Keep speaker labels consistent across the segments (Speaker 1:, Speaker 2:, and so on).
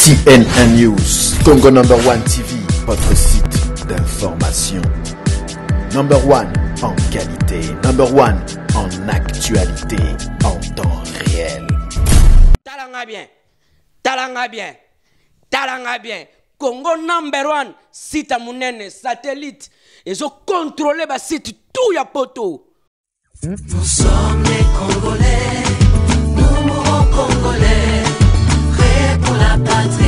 Speaker 1: CNN News, Congo Number One TV, votre site d'information. Number One en qualité, Number
Speaker 2: One en actualité, en temps réel.
Speaker 3: Talanga bien, talanga bien, talanga bien. Congo Number One, site à mon amunene, satellite. Ils ont contrôlé le site tout ya poteau. Nous sommes les Congolais, nous mourons Congolais. that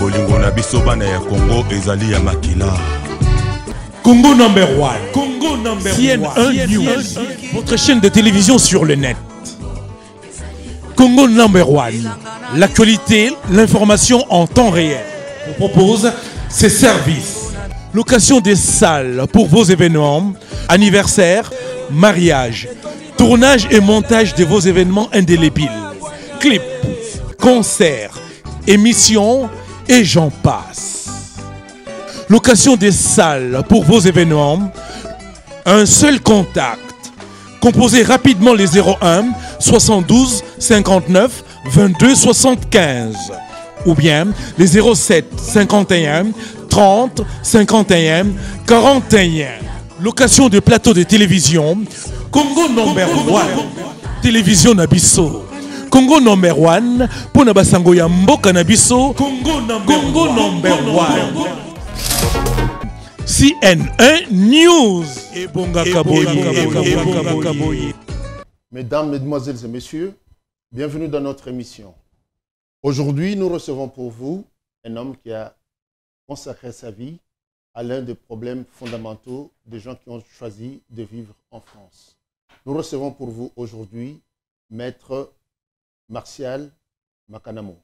Speaker 3: Congo number one. Congo number one. News. Votre chaîne de télévision sur le net. Congo number one. L'actualité, l'information en temps réel. On propose ses services. Location des salles pour vos événements, anniversaires, mariages, tournage et montage de vos événements indélébiles, clips, concerts, émissions, et j'en passe. Location des salles pour vos événements. Un seul contact. Composez rapidement les 01 72 59 22 75 ou bien les 07 51 30 51 41. Location de plateaux de télévision. Congo Number Télévision Nabissot. Congo number one pour ya mboka na biso Congo number CN1 News
Speaker 1: Mesdames, Mesdemoiselles et Messieurs, bienvenue dans notre émission. Aujourd'hui, nous recevons pour vous un homme qui a consacré sa vie à l'un des problèmes fondamentaux des gens qui ont choisi de vivre en France. Nous recevons pour vous aujourd'hui Maître Martial Makanamo.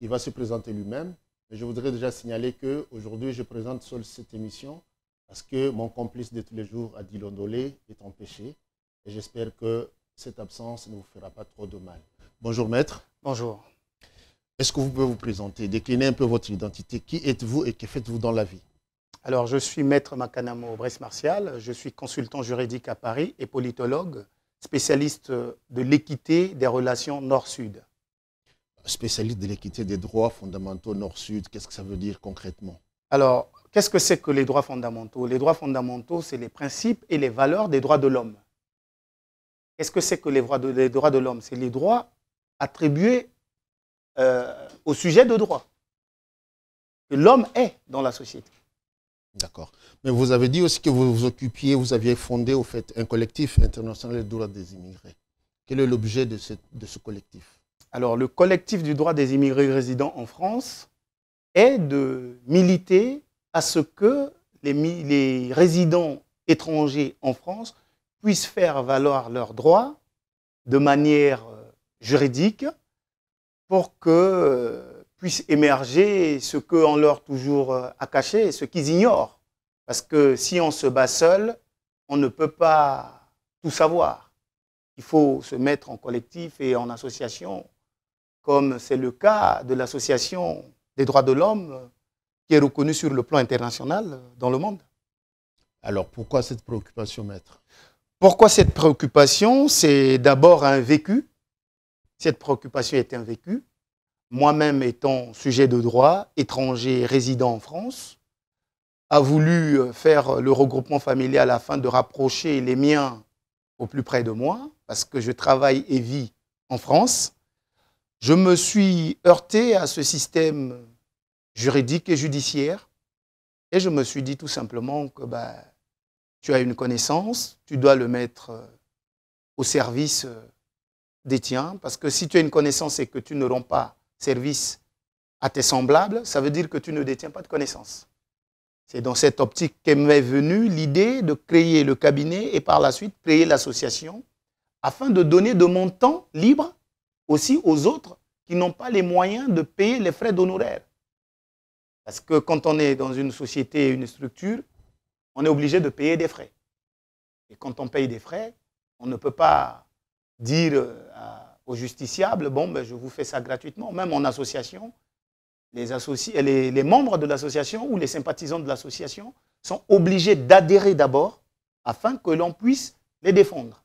Speaker 1: Il va se présenter lui-même, mais je voudrais déjà signaler qu'aujourd'hui, je présente seule cette émission parce que mon complice de tous les jours, Adil Ondolé, est empêché. Et j'espère que cette absence ne vous fera pas trop de mal. Bonjour maître. Bonjour. Est-ce que vous pouvez vous présenter, décliner un peu votre identité Qui êtes-vous et que faites-vous dans la vie
Speaker 2: Alors, je suis maître Makanamo Brest Martial, je suis consultant juridique à Paris et politologue spécialiste euh, de l'équité des relations Nord-Sud.
Speaker 1: Spécialiste de l'équité des droits fondamentaux Nord-Sud, qu'est-ce que ça veut dire concrètement
Speaker 2: Alors, qu'est-ce que c'est que les droits fondamentaux Les droits fondamentaux, c'est les principes et les valeurs des droits de l'homme. Qu'est-ce que c'est que les droits de, droits de l'homme C'est les droits attribués euh, au sujet de droit que l'homme est dans la société.
Speaker 1: D'accord. Mais vous avez dit aussi que vous vous occupiez, vous aviez fondé au fait un collectif international des droits des immigrés. Quel est l'objet de, ce
Speaker 2: collectif Alors, le collectif du droit des immigrés résidents en France est de militer à ce que les résidents étrangers en France puissent faire valoir leurs droits de manière euh, juridique pour que euh, puisse émerger ce qu'on leur toujours euh, a caché, ce qu'ils ignorent. Parce que si on se bat seul, on ne peut pas tout savoir. Il faut se mettre en collectif et en association, comme c'est le cas de l'association des droits de l'homme qui est reconnue sur le plan international euh, dans le monde. Alors pourquoi cette préoccupation, maître Pourquoi cette préoccupation C'est d'abord un vécu. Cette préoccupation est un vécu moi-même étant sujet de droit, étranger résident en France, a voulu euh, faire le regroupement familial afin de rapprocher les miens au plus près de moi, parce que je travaille et vis en France. Je me suis heurté à ce système juridique et judiciaire, et je me suis dit tout simplement que bah, tu as une connaissance, tu dois le mettre euh, au service euh, des tiens, parce que si tu as une connaissance et que tu ne l'as pas service à tes semblables, ça veut dire que tu ne détiens pas de connaissances. C'est dans cette optique qu'est venue l'idée de créer le cabinet et par la suite créer l'association afin de donner de mon temps libre aussi aux autres qui n'ont pas les moyens de payer les frais d'honoraires. Parce que quand on est dans une société, une structure, on est obligé de payer des frais. Et quand on paye des frais, on ne peut pas dire à aux justiciables, bon, ben, je vous fais ça gratuitement, même en association. Les, associés, les, membres de l'association ou les sympathisants de l'association sont obligés d'adhérer d'abord afin que l'on puisse les défendre.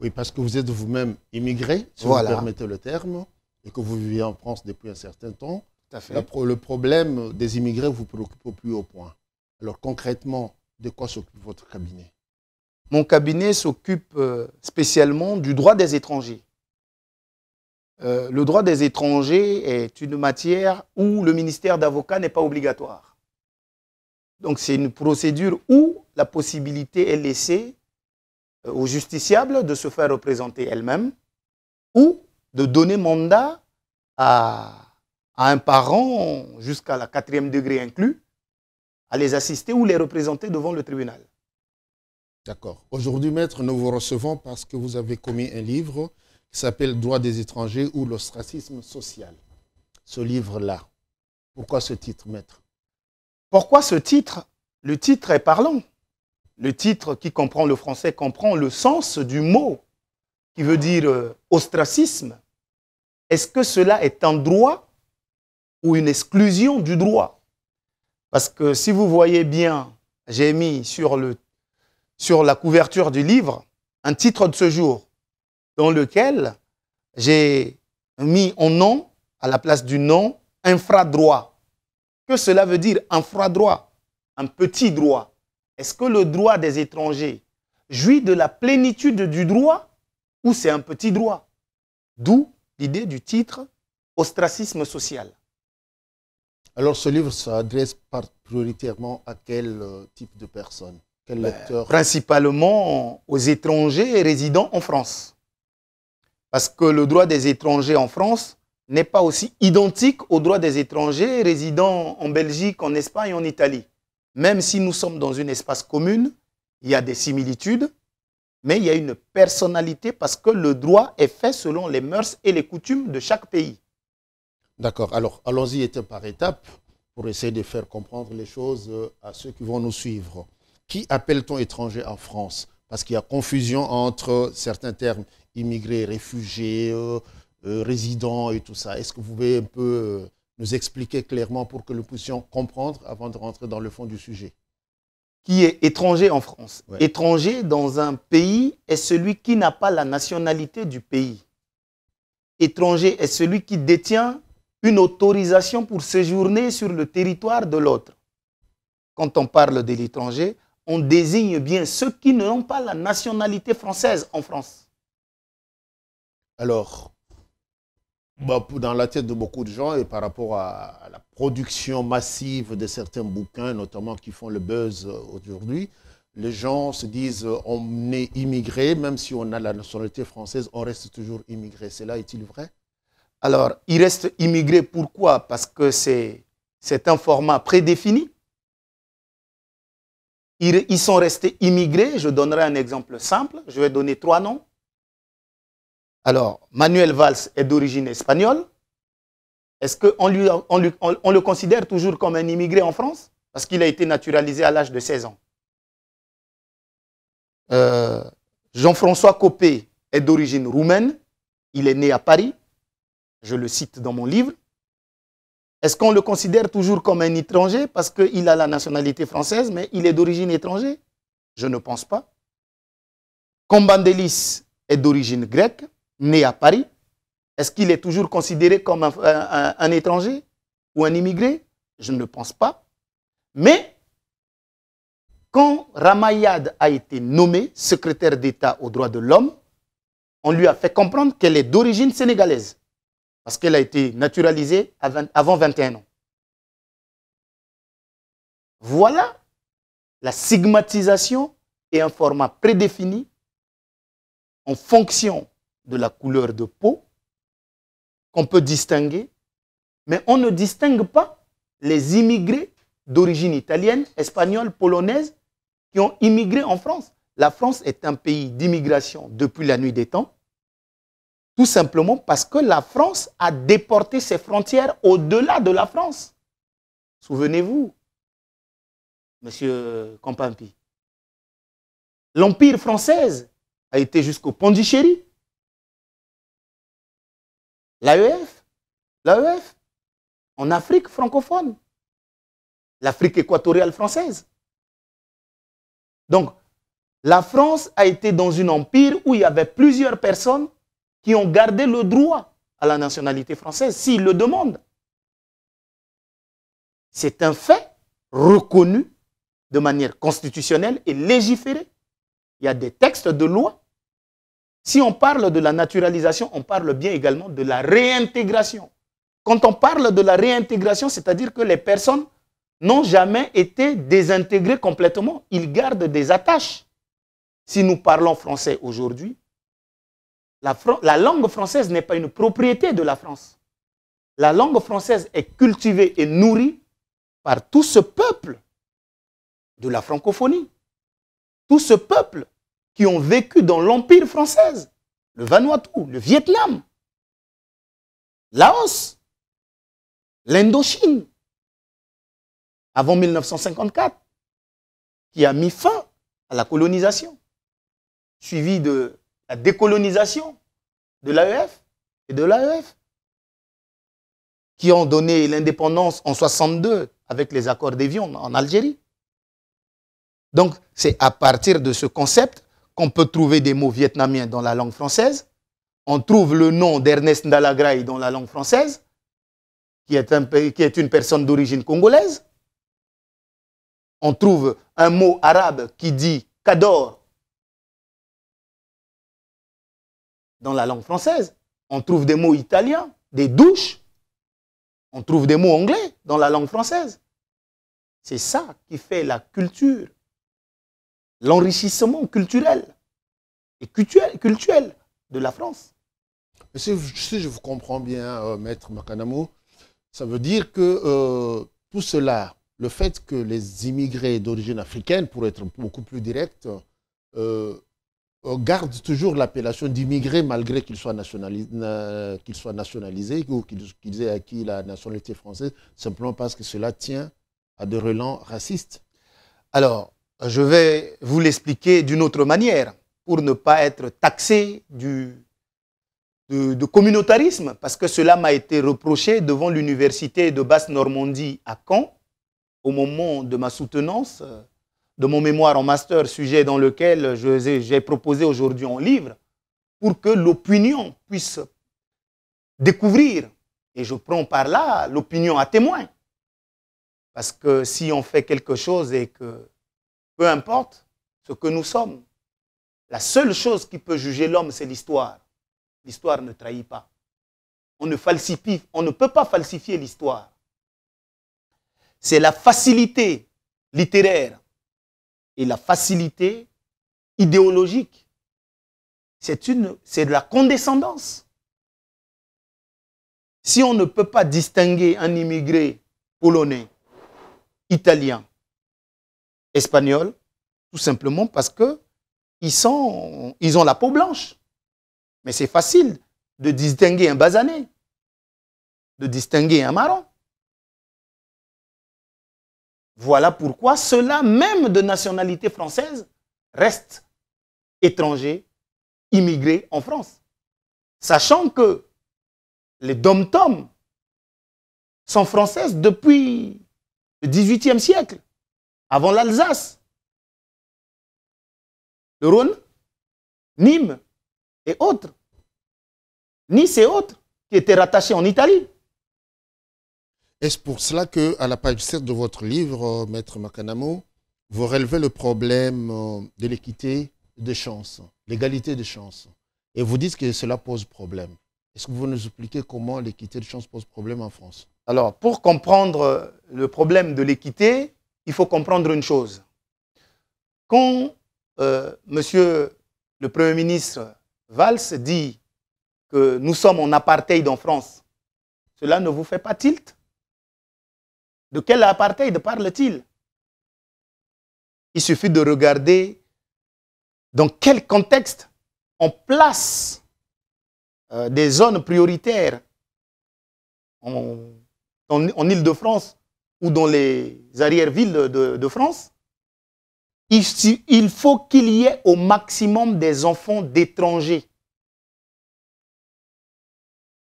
Speaker 1: Oui, parce que vous êtes vous-même immigré, si vous permettez le terme, et que vous vivez en France depuis un certain temps. fait. le problème des immigrés vous préoccupe au plus haut point. Alors concrètement, de quoi s'occupe votre cabinet
Speaker 2: Mon cabinet s'occupe euh, spécialement du droit des étrangers. Euh, le droit des étrangers est une matière où le ministère d'avocat n'est pas obligatoire. Donc c'est une procédure où la possibilité est laissée euh, aux justiciables de se faire représenter elle-même ou de donner mandat à, à un parent jusqu'à la quatrième degré inclus à les assister ou les représenter devant le tribunal.
Speaker 1: D'accord. Aujourd'hui, maître, nous vous recevons parce que vous avez commis un livre qui s'appelle Droit des étrangers ou l'ostracisme social. Ce livre-là. Pourquoi ce titre,
Speaker 2: maître Pourquoi ce titre Le titre est parlant. Le titre qui comprend le français comprend le sens du mot qui veut dire euh, ostracisme. Est-ce que cela est un droit ou une exclusion du droit Parce que si vous voyez bien, j'ai mis sur la couverture du livre un titre de ce jour, dans lequel j'ai mis en nom, à la place du nom, infradroit. Que cela veut dire infradroit Un petit droit. Est-ce que le droit des étrangers jouit de la plénitude du droit ou c'est un petit droit D'où l'idée du titre Ostracisme social. Alors ce livre
Speaker 1: s'adresse prioritairement à quel euh, type de personnes quel lecteur ben,
Speaker 2: Principalement aux étrangers résidant en France. Parce que le droit des étrangers en France n'est pas aussi identique au droit des étrangers résidant en Belgique, en Espagne, en Italie. Même si nous sommes dans un espace commun, il y a des similitudes, mais il y a une personnalité parce que le droit est fait selon les mœurs et les coutumes de chaque pays. D'accord. Alors, allons-y étape par étape pour
Speaker 1: essayer de faire comprendre les choses euh, à ceux qui vont nous suivre. Qui appelle-t-on étranger en France Parce qu'il y a confusion entre certains termes immigrés, réfugiés, euh, euh, résidents et tout ça. Est-ce que vous pouvez un peu euh, nous expliquer clairement pour que nous puissions
Speaker 2: comprendre avant de rentrer dans le fond du sujet Qui est étranger en France. Étranger dans un pays est celui qui n'a pas la nationalité du pays. Étranger est celui qui détient une autorisation pour séjourner sur le territoire de l'autre. Quand on parle de l'étranger, on désigne bien ceux qui n'ont pas la nationalité française en France. Alors,
Speaker 1: bah, dans la tête de beaucoup de gens et par rapport à, la production massive de certains bouquins, notamment qui font le buzz euh, aujourd'hui, les gens se disent euh, on est immigré, même si on a la nationalité française, on reste toujours immigré. Cela est-il
Speaker 2: vrai Alors, ils restent immigrés, pourquoi Parce que c'est un format prédéfini. ils sont restés immigrés. Je donnerai un exemple simple. Je vais donner trois noms. Alors, Manuel Valls est d'origine espagnole. Est-ce qu'on le considère toujours comme un immigré en France Parce qu'il a été naturalisé à l'âge de 16 ans. Euh, Jean-François Copé est d'origine roumaine. Il est né à Paris. Je le cite dans mon livre. Est-ce qu'on le considère toujours comme un étranger parce qu'il a la nationalité française, mais il est d'origine étrangère Je ne pense pas. Combandelis est d'origine grecque né à Paris, est-ce qu'il est toujours considéré comme un, étranger ou un immigré Je ne le pense pas. Mais quand Ramayad a été nommé secrétaire d'État aux droits de l'homme, on lui a fait comprendre qu'elle est d'origine sénégalaise, parce qu'elle a été naturalisée avant 21 ans. Voilà la stigmatisation et un format prédéfini en fonction de la couleur de peau qu'on peut distinguer, mais on ne distingue pas les immigrés d'origine italienne, espagnole, polonaise qui ont immigré en France. La France est un pays d'immigration depuis la nuit des temps, tout simplement parce que la France a déporté ses frontières au-delà de la France.
Speaker 4: Souvenez-vous, Monsieur Campampi, l'Empire française a été jusqu'au Pondichéry, l'AEF, l'AEF, en Afrique francophone, l'Afrique équatoriale française. Donc,
Speaker 2: la France a été dans un empire où il y avait plusieurs personnes qui ont gardé le droit à la nationalité française s'ils le demandent. C'est un fait reconnu de manière constitutionnelle et légiférée. Il y a des textes de loi si on parle de la naturalisation, on parle bien également de la réintégration. Quand on parle de la réintégration, c'est-à-dire que les personnes n'ont jamais été désintégrées complètement. Ils gardent des attaches. Si nous parlons français aujourd'hui, la, langue française n'est pas une propriété de la France. La langue française est cultivée et nourrie par tout ce peuple de la francophonie. Tout ce peuple
Speaker 4: qui ont vécu dans l'Empire française, le Vanuatu, le Vietnam, Laos, l'Indochine, avant 1954, qui a mis fin à la colonisation,
Speaker 2: suivie de la décolonisation de l'AEF et de l'AEF, qui ont donné l'indépendance en 62 avec les accords d'Evion en Algérie. Donc, c'est à partir de ce concept qu'on peut trouver des mots vietnamiens dans la langue française. On trouve le nom d'Ernest Ndalagraï dans la langue française, qui est, qui est une personne d'origine congolaise.
Speaker 4: On trouve un mot arabe qui dit Kador dans la langue française. On trouve des mots italiens, des douches. On trouve des mots anglais dans la langue française.
Speaker 2: C'est ça qui fait la culture l'enrichissement culturel et culturel de la France. Si, je
Speaker 1: vous comprends bien, euh, Maître Makanamo, ça veut dire que euh, tout cela, le fait que les immigrés d'origine africaine, pour être beaucoup plus direct, euh, gardent toujours l'appellation d'immigrés malgré qu'ils soient, soient, nationalisés ou qu'ils aient acquis la nationalité française, simplement parce que cela tient
Speaker 2: à des relents racistes. Alors, je vais vous l'expliquer d'une autre manière pour ne pas être taxé du, de, communautarisme, parce que cela m'a été reproché devant l'université de Basse-Normandie à Caen, au moment de ma soutenance, de mon mémoire en master, sujet dans lequel j'ai proposé aujourd'hui en livre, pour que l'opinion puisse découvrir. Et je prends par là l'opinion à témoin. Parce que si on fait quelque chose et que peu importe ce que nous sommes. La seule chose qui peut juger l'homme, c'est l'histoire. L'histoire ne trahit pas. On ne on ne peut pas falsifier l'histoire. C'est la facilité littéraire et la facilité idéologique. C'est c'est de la condescendance. Si on ne peut pas distinguer un immigré polonais, italien, tout simplement parce que
Speaker 4: ils, ont la peau blanche. Mais c'est facile de distinguer un basané, de distinguer un marron. Voilà pourquoi ceux-là, même de nationalité française, restent étrangers, immigrés en France. Sachant que les dom sont françaises depuis le XVIIIe siècle avant l'Alsace, le Rhône, Nîmes et autres. Nice et autres
Speaker 2: qui étaient rattachés en Italie. Est-ce pour cela que, à la page 7
Speaker 1: de votre livre, euh, Maître Macanamo, vous relevez le problème euh, de l'équité des chances, l'égalité des chances, et vous dites que cela pose problème. Est-ce que vous
Speaker 2: nous expliquez comment l'équité des chances pose problème en France Alors, pour comprendre euh, le problème de l'équité, il faut comprendre une chose. Quand euh, M. le Premier ministre Valls dit que nous sommes en apartheid en France, cela ne vous fait pas tilt De quel apartheid parle-t-il Il suffit de regarder dans quel contexte on place euh, des zones prioritaires en, île de france ou dans les arrières-villes de, France, il, il faut qu'il y ait au maximum des enfants d'étrangers.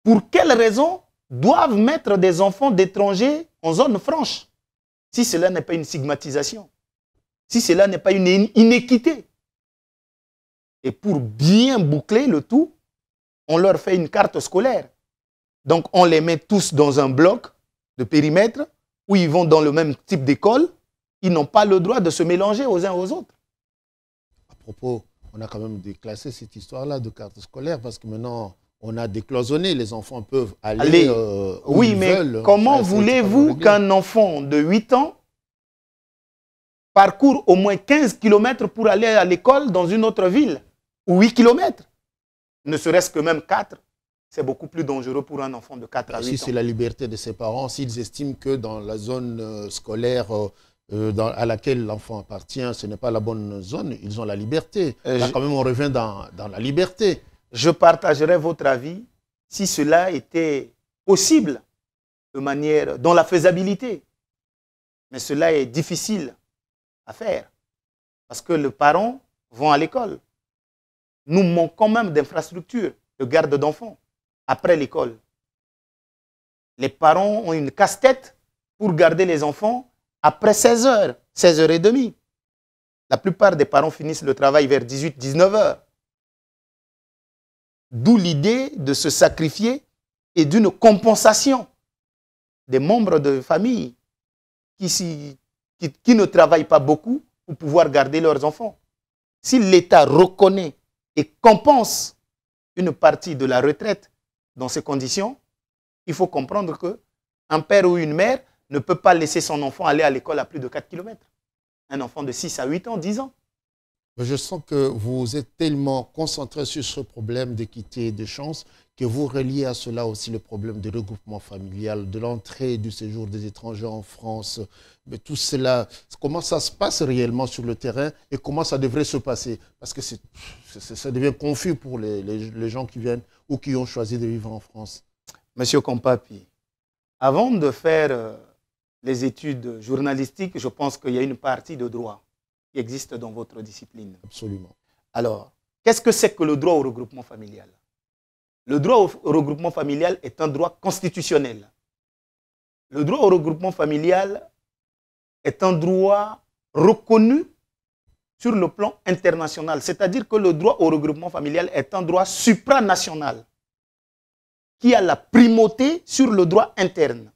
Speaker 2: Pour quelles raisons doivent mettre des enfants d'étrangers en zone franche si cela n'est pas une stigmatisation, si cela n'est pas une inéquité Et pour bien boucler le tout, on leur fait une carte scolaire. Donc on les met tous dans un bloc de périmètre où ils vont dans le même type d'école, ils n'ont pas le droit de se mélanger aux uns aux autres. À
Speaker 1: propos, on a quand même déclassé cette histoire-là de carte scolaire parce que maintenant, on a décloisonné. Les enfants peuvent aller. Euh, oui, mais comment
Speaker 2: voulez-vous qu'un enfant de 8 ans parcourt au moins 15 km pour aller à l'école dans une autre ville Ou 8 km Ne serait-ce que même 4 c'est beaucoup plus dangereux pour un enfant de 4 ah, ans. Si c'est la
Speaker 1: liberté de ses parents, s'ils estiment que dans la zone euh, scolaire euh, euh, à laquelle l'enfant appartient, ce n'est pas la bonne zone, ils ont la liberté.
Speaker 2: Là, quand même, on revient dans, la liberté. Je partagerai votre avis si cela était possible de manière, dans la faisabilité. Mais cela est difficile à faire parce que les parents vont à l'école. Nous manquons quand même d'infrastructures de garde d'enfants après l'école. Les parents ont une casse-tête pour garder les enfants après 16 h 16 h 30 La plupart des parents finissent le travail vers 18, 19 h D'où l'idée de se sacrifier et d'une compensation des membres de famille qui ne travaillent pas beaucoup pour pouvoir garder leurs enfants. Si l'État reconnaît et compense une partie de la retraite dans ces conditions, il faut comprendre qu'un père ou une mère ne peut pas laisser son enfant aller à l'école à plus de 4 km. Un enfant de 6 à 8 ans, 10 ans. Je sens
Speaker 1: que vous êtes tellement concentré sur ce problème d'équité et de chance que vous reliez à cela aussi le problème du regroupement familial, de l'entrée du séjour des étrangers en France, mais tout cela, comment ça se passe réellement sur le terrain et comment ça devrait se passer Parce que ça devient confus pour les, gens qui viennent ou qui ont choisi de vivre en
Speaker 2: France. Monsieur Compapi, avant de faire euh, les études journalistiques, je pense qu'il y a une partie de droit qui existe dans votre discipline. Absolument. Alors, qu'est-ce que c'est que le droit au regroupement familial le droit au regroupement familial est un droit constitutionnel. Le droit au regroupement familial est un droit reconnu sur le plan international. C'est-à-dire que le droit au regroupement familial est un droit supranational qui a la primauté sur le droit interne.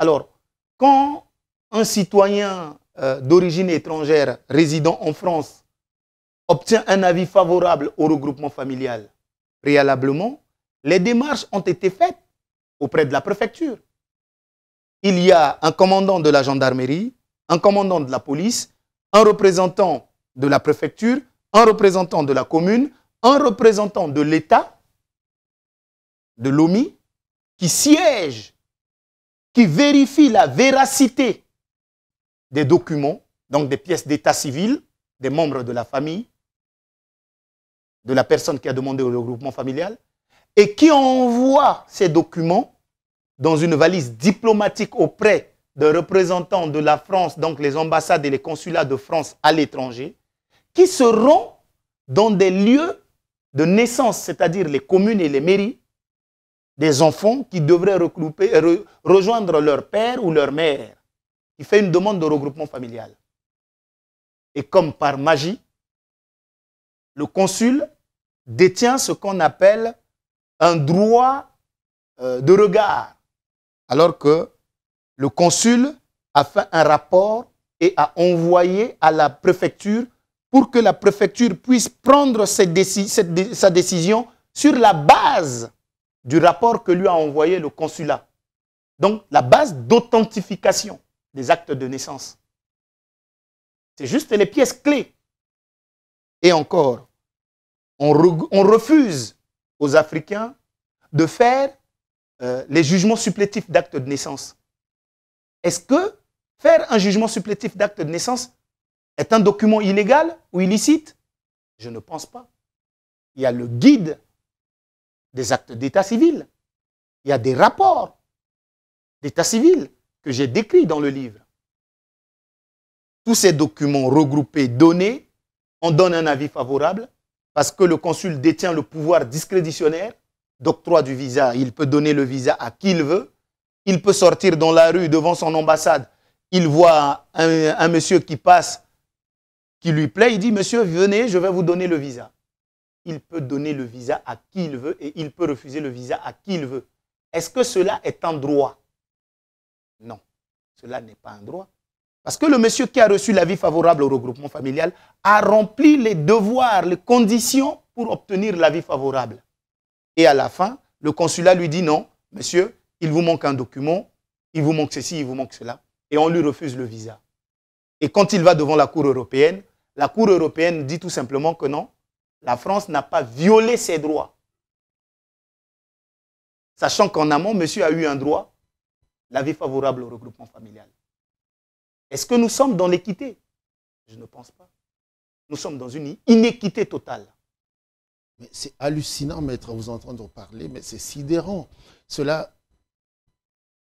Speaker 2: Alors, quand un citoyen euh, d'origine étrangère résidant en France obtient un avis favorable au regroupement familial, préalablement, les démarches ont été faites auprès de la préfecture. Il y a un commandant de la gendarmerie, un commandant de la police, un représentant de la préfecture, un représentant de la commune, un représentant de l'État, de l'OMI, qui siège, qui vérifie la véracité des documents, donc des pièces d'état civil, des membres de la famille, de la personne qui a demandé le regroupement familial et qui envoie ces documents dans une valise diplomatique auprès de représentants de la France, donc les ambassades et les consulats de France à l'étranger, qui seront dans des lieux de naissance, c'est-à-dire les communes et les mairies, des enfants qui devraient regrouper, rejoindre leur père ou leur mère, Il fait une demande de regroupement familial. Et comme par magie, le consul détient ce qu'on appelle un droit euh, de regard, alors que le consul a fait un rapport et a envoyé à la préfecture pour que la préfecture puisse prendre sa décision sur la base du rapport que lui a envoyé le consulat. Donc, la base d'authentification des actes de naissance. C'est juste les pièces clés. Et encore, on, refuse aux Africains de faire euh, les jugements supplétifs d'actes de naissance. Est-ce que faire un jugement supplétif d'actes de naissance est un document illégal ou illicite Je ne pense pas. Il y a le guide des actes d'état civil. Il y a des rapports d'état civil que j'ai décrits dans le livre. Tous ces documents regroupés, donnés, on donne un avis favorable parce que le consul détient le pouvoir discréditionnaire, d'octroi du visa. Il peut donner le visa à qui il veut. Il peut sortir dans la rue devant son ambassade. Il voit un, un monsieur qui passe, qui lui plaît. Il dit, monsieur, venez, je vais vous donner le visa. Il peut donner le visa à qui il veut et il peut refuser le visa à qui il veut. Est-ce que cela est un droit Non, cela n'est pas un droit. Parce que le monsieur qui a reçu l'avis favorable au regroupement familial a rempli les devoirs, les conditions pour obtenir l'avis favorable. Et à la fin, le consulat lui dit non, monsieur, il vous manque un document, il vous manque ceci, il vous manque cela. Et on lui refuse le visa. Et quand il va devant la Cour européenne, la Cour européenne dit tout simplement que non, la France n'a pas violé ses droits. Sachant qu'en amont, monsieur a eu un droit, l'avis favorable au regroupement familial. Est-ce que nous sommes dans l'équité Je ne pense pas. Nous sommes dans une inéquité totale. Mais c'est hallucinant, maître, à vous entendre parler, mais c'est
Speaker 1: sidérant. Cela,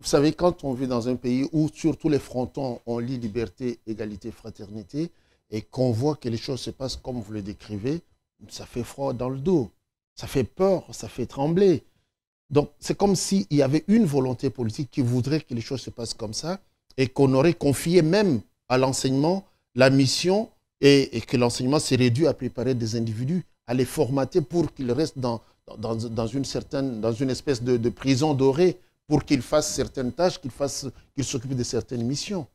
Speaker 1: vous savez, quand on vit dans un pays où sur tous les frontons, on lit liberté, égalité, fraternité, et qu'on voit que les choses se passent comme vous le décrivez, ça fait froid dans le dos, ça fait peur, ça fait trembler. Donc, c'est comme s'il y avait une volonté politique qui voudrait que les choses se passent comme ça, et qu'on aurait confié même à l'enseignement la mission et, que l'enseignement s'est réduit à préparer des individus, à les formater pour qu'ils restent dans, dans, une certaine, dans une espèce de, prison dorée pour qu'ils fassent certaines tâches, qu'ils s'occupent de certaines missions.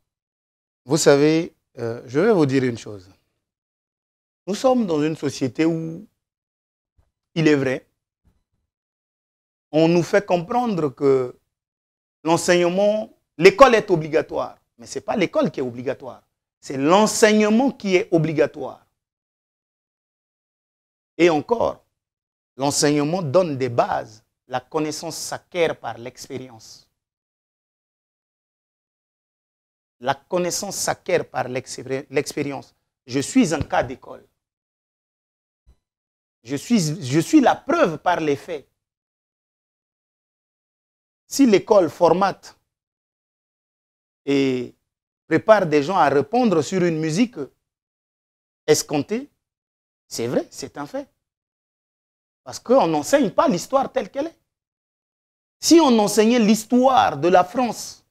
Speaker 2: Vous savez, euh, je vais vous dire une chose. Nous sommes dans une société où, il est vrai, on nous fait comprendre que l'enseignement L'école est obligatoire, mais ce n'est pas l'école qui est obligatoire. C'est l'enseignement qui est obligatoire.
Speaker 4: Et encore, l'enseignement donne des bases. La connaissance s'acquiert par l'expérience.
Speaker 2: La connaissance s'acquiert par l'expérience. Je suis un cas d'école.
Speaker 4: Je suis, je suis la preuve par les faits. Si l'école formate et prépare des gens à répondre sur une musique escomptée,
Speaker 2: c'est vrai, c'est un fait. Parce qu'on n'enseigne pas l'histoire telle qu'elle est. Si on enseignait l'histoire de la France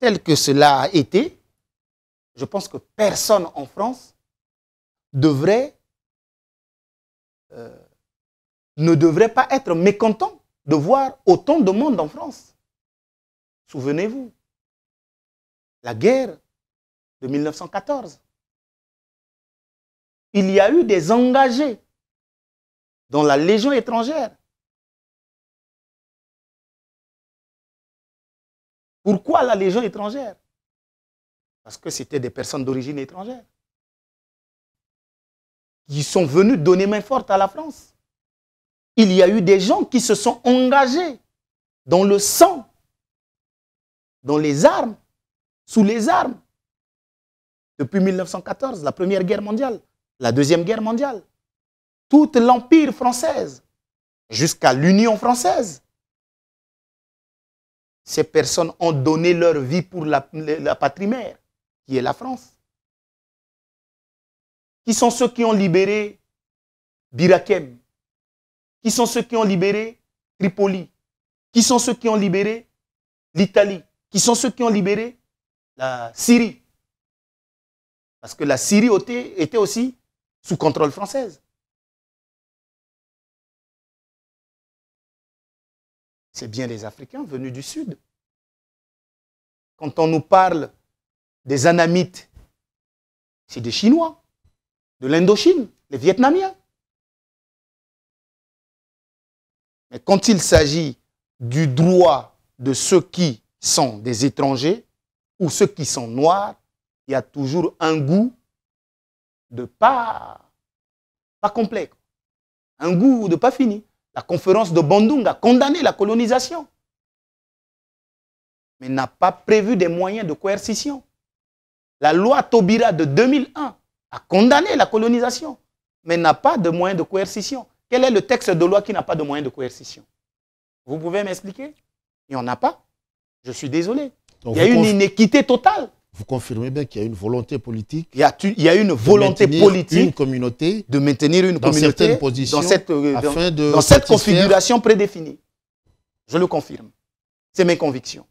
Speaker 2: telle que cela a
Speaker 4: été, je pense que personne en France devrait, euh, ne devrait pas être mécontent de voir autant de monde en France. Souvenez-vous, la guerre de 1914. Il y a eu des engagés dans la Légion étrangère. Pourquoi la Légion étrangère Parce que c'était des personnes d'origine étrangère
Speaker 2: qui sont venues donner main forte à la France. Il y a eu des gens qui se sont engagés dans le sang, dans les armes, sous les armes. Depuis 1914, la Première Guerre mondiale, la Deuxième Guerre mondiale, toute l'Empire française, jusqu'à l'Union française.
Speaker 4: Ces personnes ont donné leur vie pour la, la patrie mère, qui est la France. Qui sont ceux qui ont libéré Birakem Qui sont ceux qui ont libéré Tripoli
Speaker 2: Qui sont ceux qui ont libéré l'Italie Qui sont ceux qui ont libéré
Speaker 4: la Syrie. Parce que la Syrie était aussi sous contrôle française. C'est bien les Africains venus du Sud. Quand on nous parle des Anamites, c'est des Chinois, de l'Indochine, les Vietnamiens. Mais quand il s'agit
Speaker 2: du droit de ceux qui sont des étrangers, pour ceux qui sont noirs, il y a toujours un goût de pas, pas complet. Un goût de pas fini. La conférence de Bandung a condamné la colonisation, mais n'a pas prévu des moyens de coercition. La loi Taubira de 2001 a condamné la colonisation, mais n'a pas de moyens de coercition. Quel est le texte de loi qui n'a pas de moyens de coercition Vous pouvez m'expliquer Il n'y en a pas. Je suis désolé il y a une inéquité totale.
Speaker 1: Vous confirmez bien qu'il y a une volonté politique. Il
Speaker 2: y a, une volonté politique. Une
Speaker 1: communauté.
Speaker 2: De maintenir une dans communauté. Certaines positions, euh, dans cette, afin de dans cette configuration prédéfinie. Je le confirme. C'est mes convictions.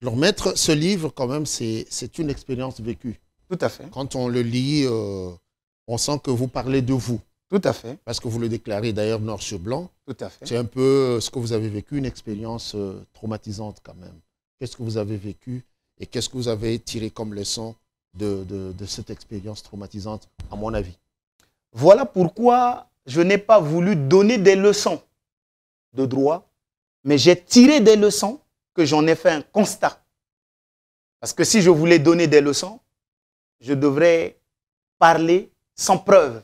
Speaker 2: Leur maître, ce livre, quand même, c'est
Speaker 1: une expérience vécue. Tout à fait. Quand on le lit, euh, on sent que vous parlez de vous. Tout à fait. Parce que vous le déclarez d'ailleurs noir sur blanc. Tout à fait. C'est un peu euh, ce que vous avez vécu, une expérience traumatisante quand même. Qu'est-ce que vous avez vécu et qu'est-ce que vous avez tiré comme leçon de, de cette expérience traumatisante, à mon avis Voilà
Speaker 2: pourquoi je n'ai pas voulu donner des leçons de droit, mais j'ai tiré des leçons que j'en ai fait un constat. Parce que si je voulais donner des leçons, je devrais parler sans preuve.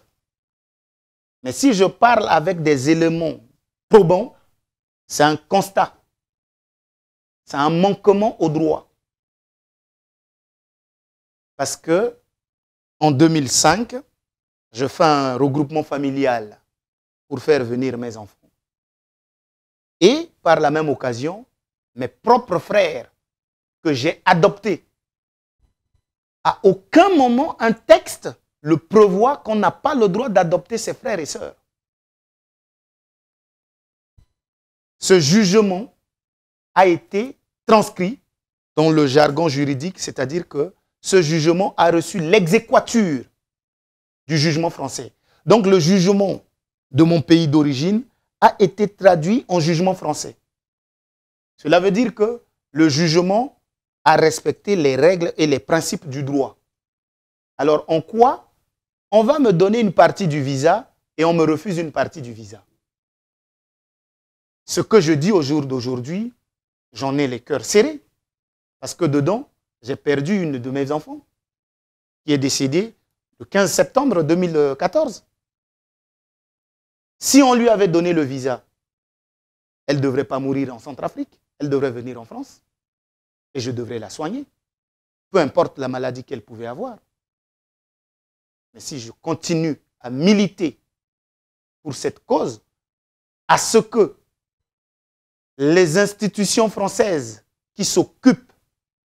Speaker 4: Mais si je parle avec des éléments probants, c'est un constat. C'est un manquement au droit. Parce que en 2005, je fais un
Speaker 2: regroupement familial pour faire venir mes enfants. Et par la même occasion, mes propres frères que j'ai adoptés.
Speaker 4: À aucun moment, un texte le prévoit qu'on n'a pas le droit d'adopter ses frères et sœurs. Ce
Speaker 2: jugement a été transcrit dans le jargon juridique, c'est-à-dire que ce jugement a reçu l'exéquature du jugement français. Donc le jugement de mon pays d'origine a été traduit en jugement français. Cela veut dire que le jugement a respecté les règles et les principes du droit. Alors en quoi on va me donner une partie du visa et on me refuse une partie du visa Ce que je dis au jour d'aujourd'hui, j'en ai les cœurs serrés, parce que dedans, j'ai perdu une de mes enfants, qui est décédée le 15 septembre 2014. Si on lui avait donné le visa, elle ne devrait pas mourir en Centrafrique, elle devrait venir en France, et je devrais la soigner, peu importe la maladie qu'elle pouvait avoir.
Speaker 4: Mais si je continue à
Speaker 2: militer pour cette cause, à ce que les institutions françaises qui s'occupent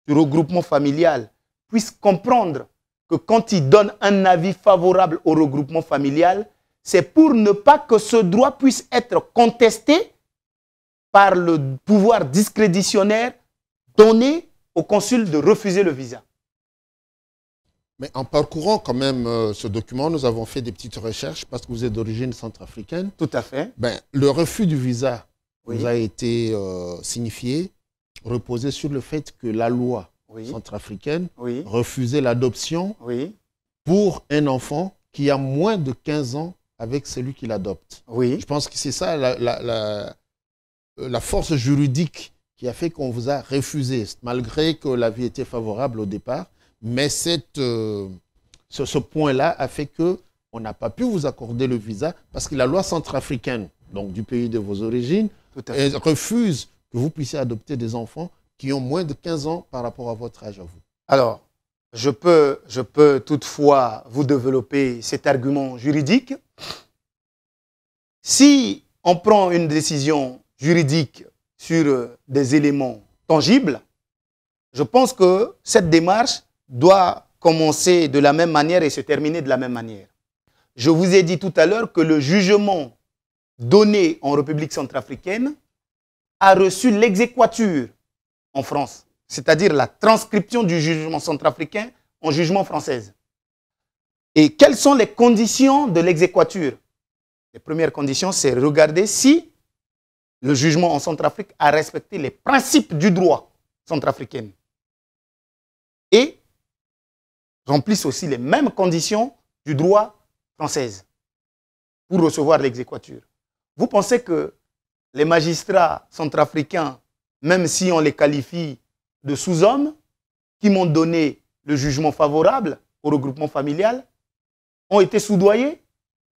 Speaker 2: du regroupement familial puissent comprendre que quand ils donnent un avis favorable au regroupement familial, c'est pour ne pas que ce droit puisse être contesté par le pouvoir discréditionnaire donné au consul de refuser le visa.
Speaker 1: Mais en parcourant quand même euh, ce document, nous avons fait des petites recherches parce que vous êtes d'origine centrafricaine. Tout à fait. Ben, le refus du visa vous a été euh, signifié reposé sur le fait que la loi centrafricaine refusait l'adoption pour un enfant qui a moins de 15 ans avec celui qui l'adopte. Je pense que c'est ça la, la, force juridique qui a fait qu'on vous a refusé, malgré que l'avis était favorable au départ. Mais cette, euh, ce, ce point-là a fait que on n'a pas pu vous accorder le visa parce que la loi centrafricaine, donc du pays de vos origines, et refuse que vous puissiez adopter des enfants qui ont moins de 15 ans par rapport à votre âge à vous.
Speaker 2: Alors, je peux, je peux toutefois vous développer cet argument juridique. Si on prend une décision juridique sur euh, des éléments tangibles, je pense que cette démarche doit commencer de la même manière et se terminer de la même manière. Je vous ai dit tout à l'heure que le jugement donnée en République centrafricaine a reçu l'exéquature en France, c'est-à-dire la transcription du jugement centrafricain en jugement française. Et quelles sont les conditions de l'exéquature Les premières conditions, c'est regarder si le jugement en Centrafrique a respecté les principes du droit centrafricain et remplissent aussi les mêmes conditions du droit française pour recevoir l'exéquature. Vous pensez que les magistrats centrafricains, même si on les qualifie de sous-hommes, qui m'ont donné le jugement favorable au regroupement familial, ont été soudoyés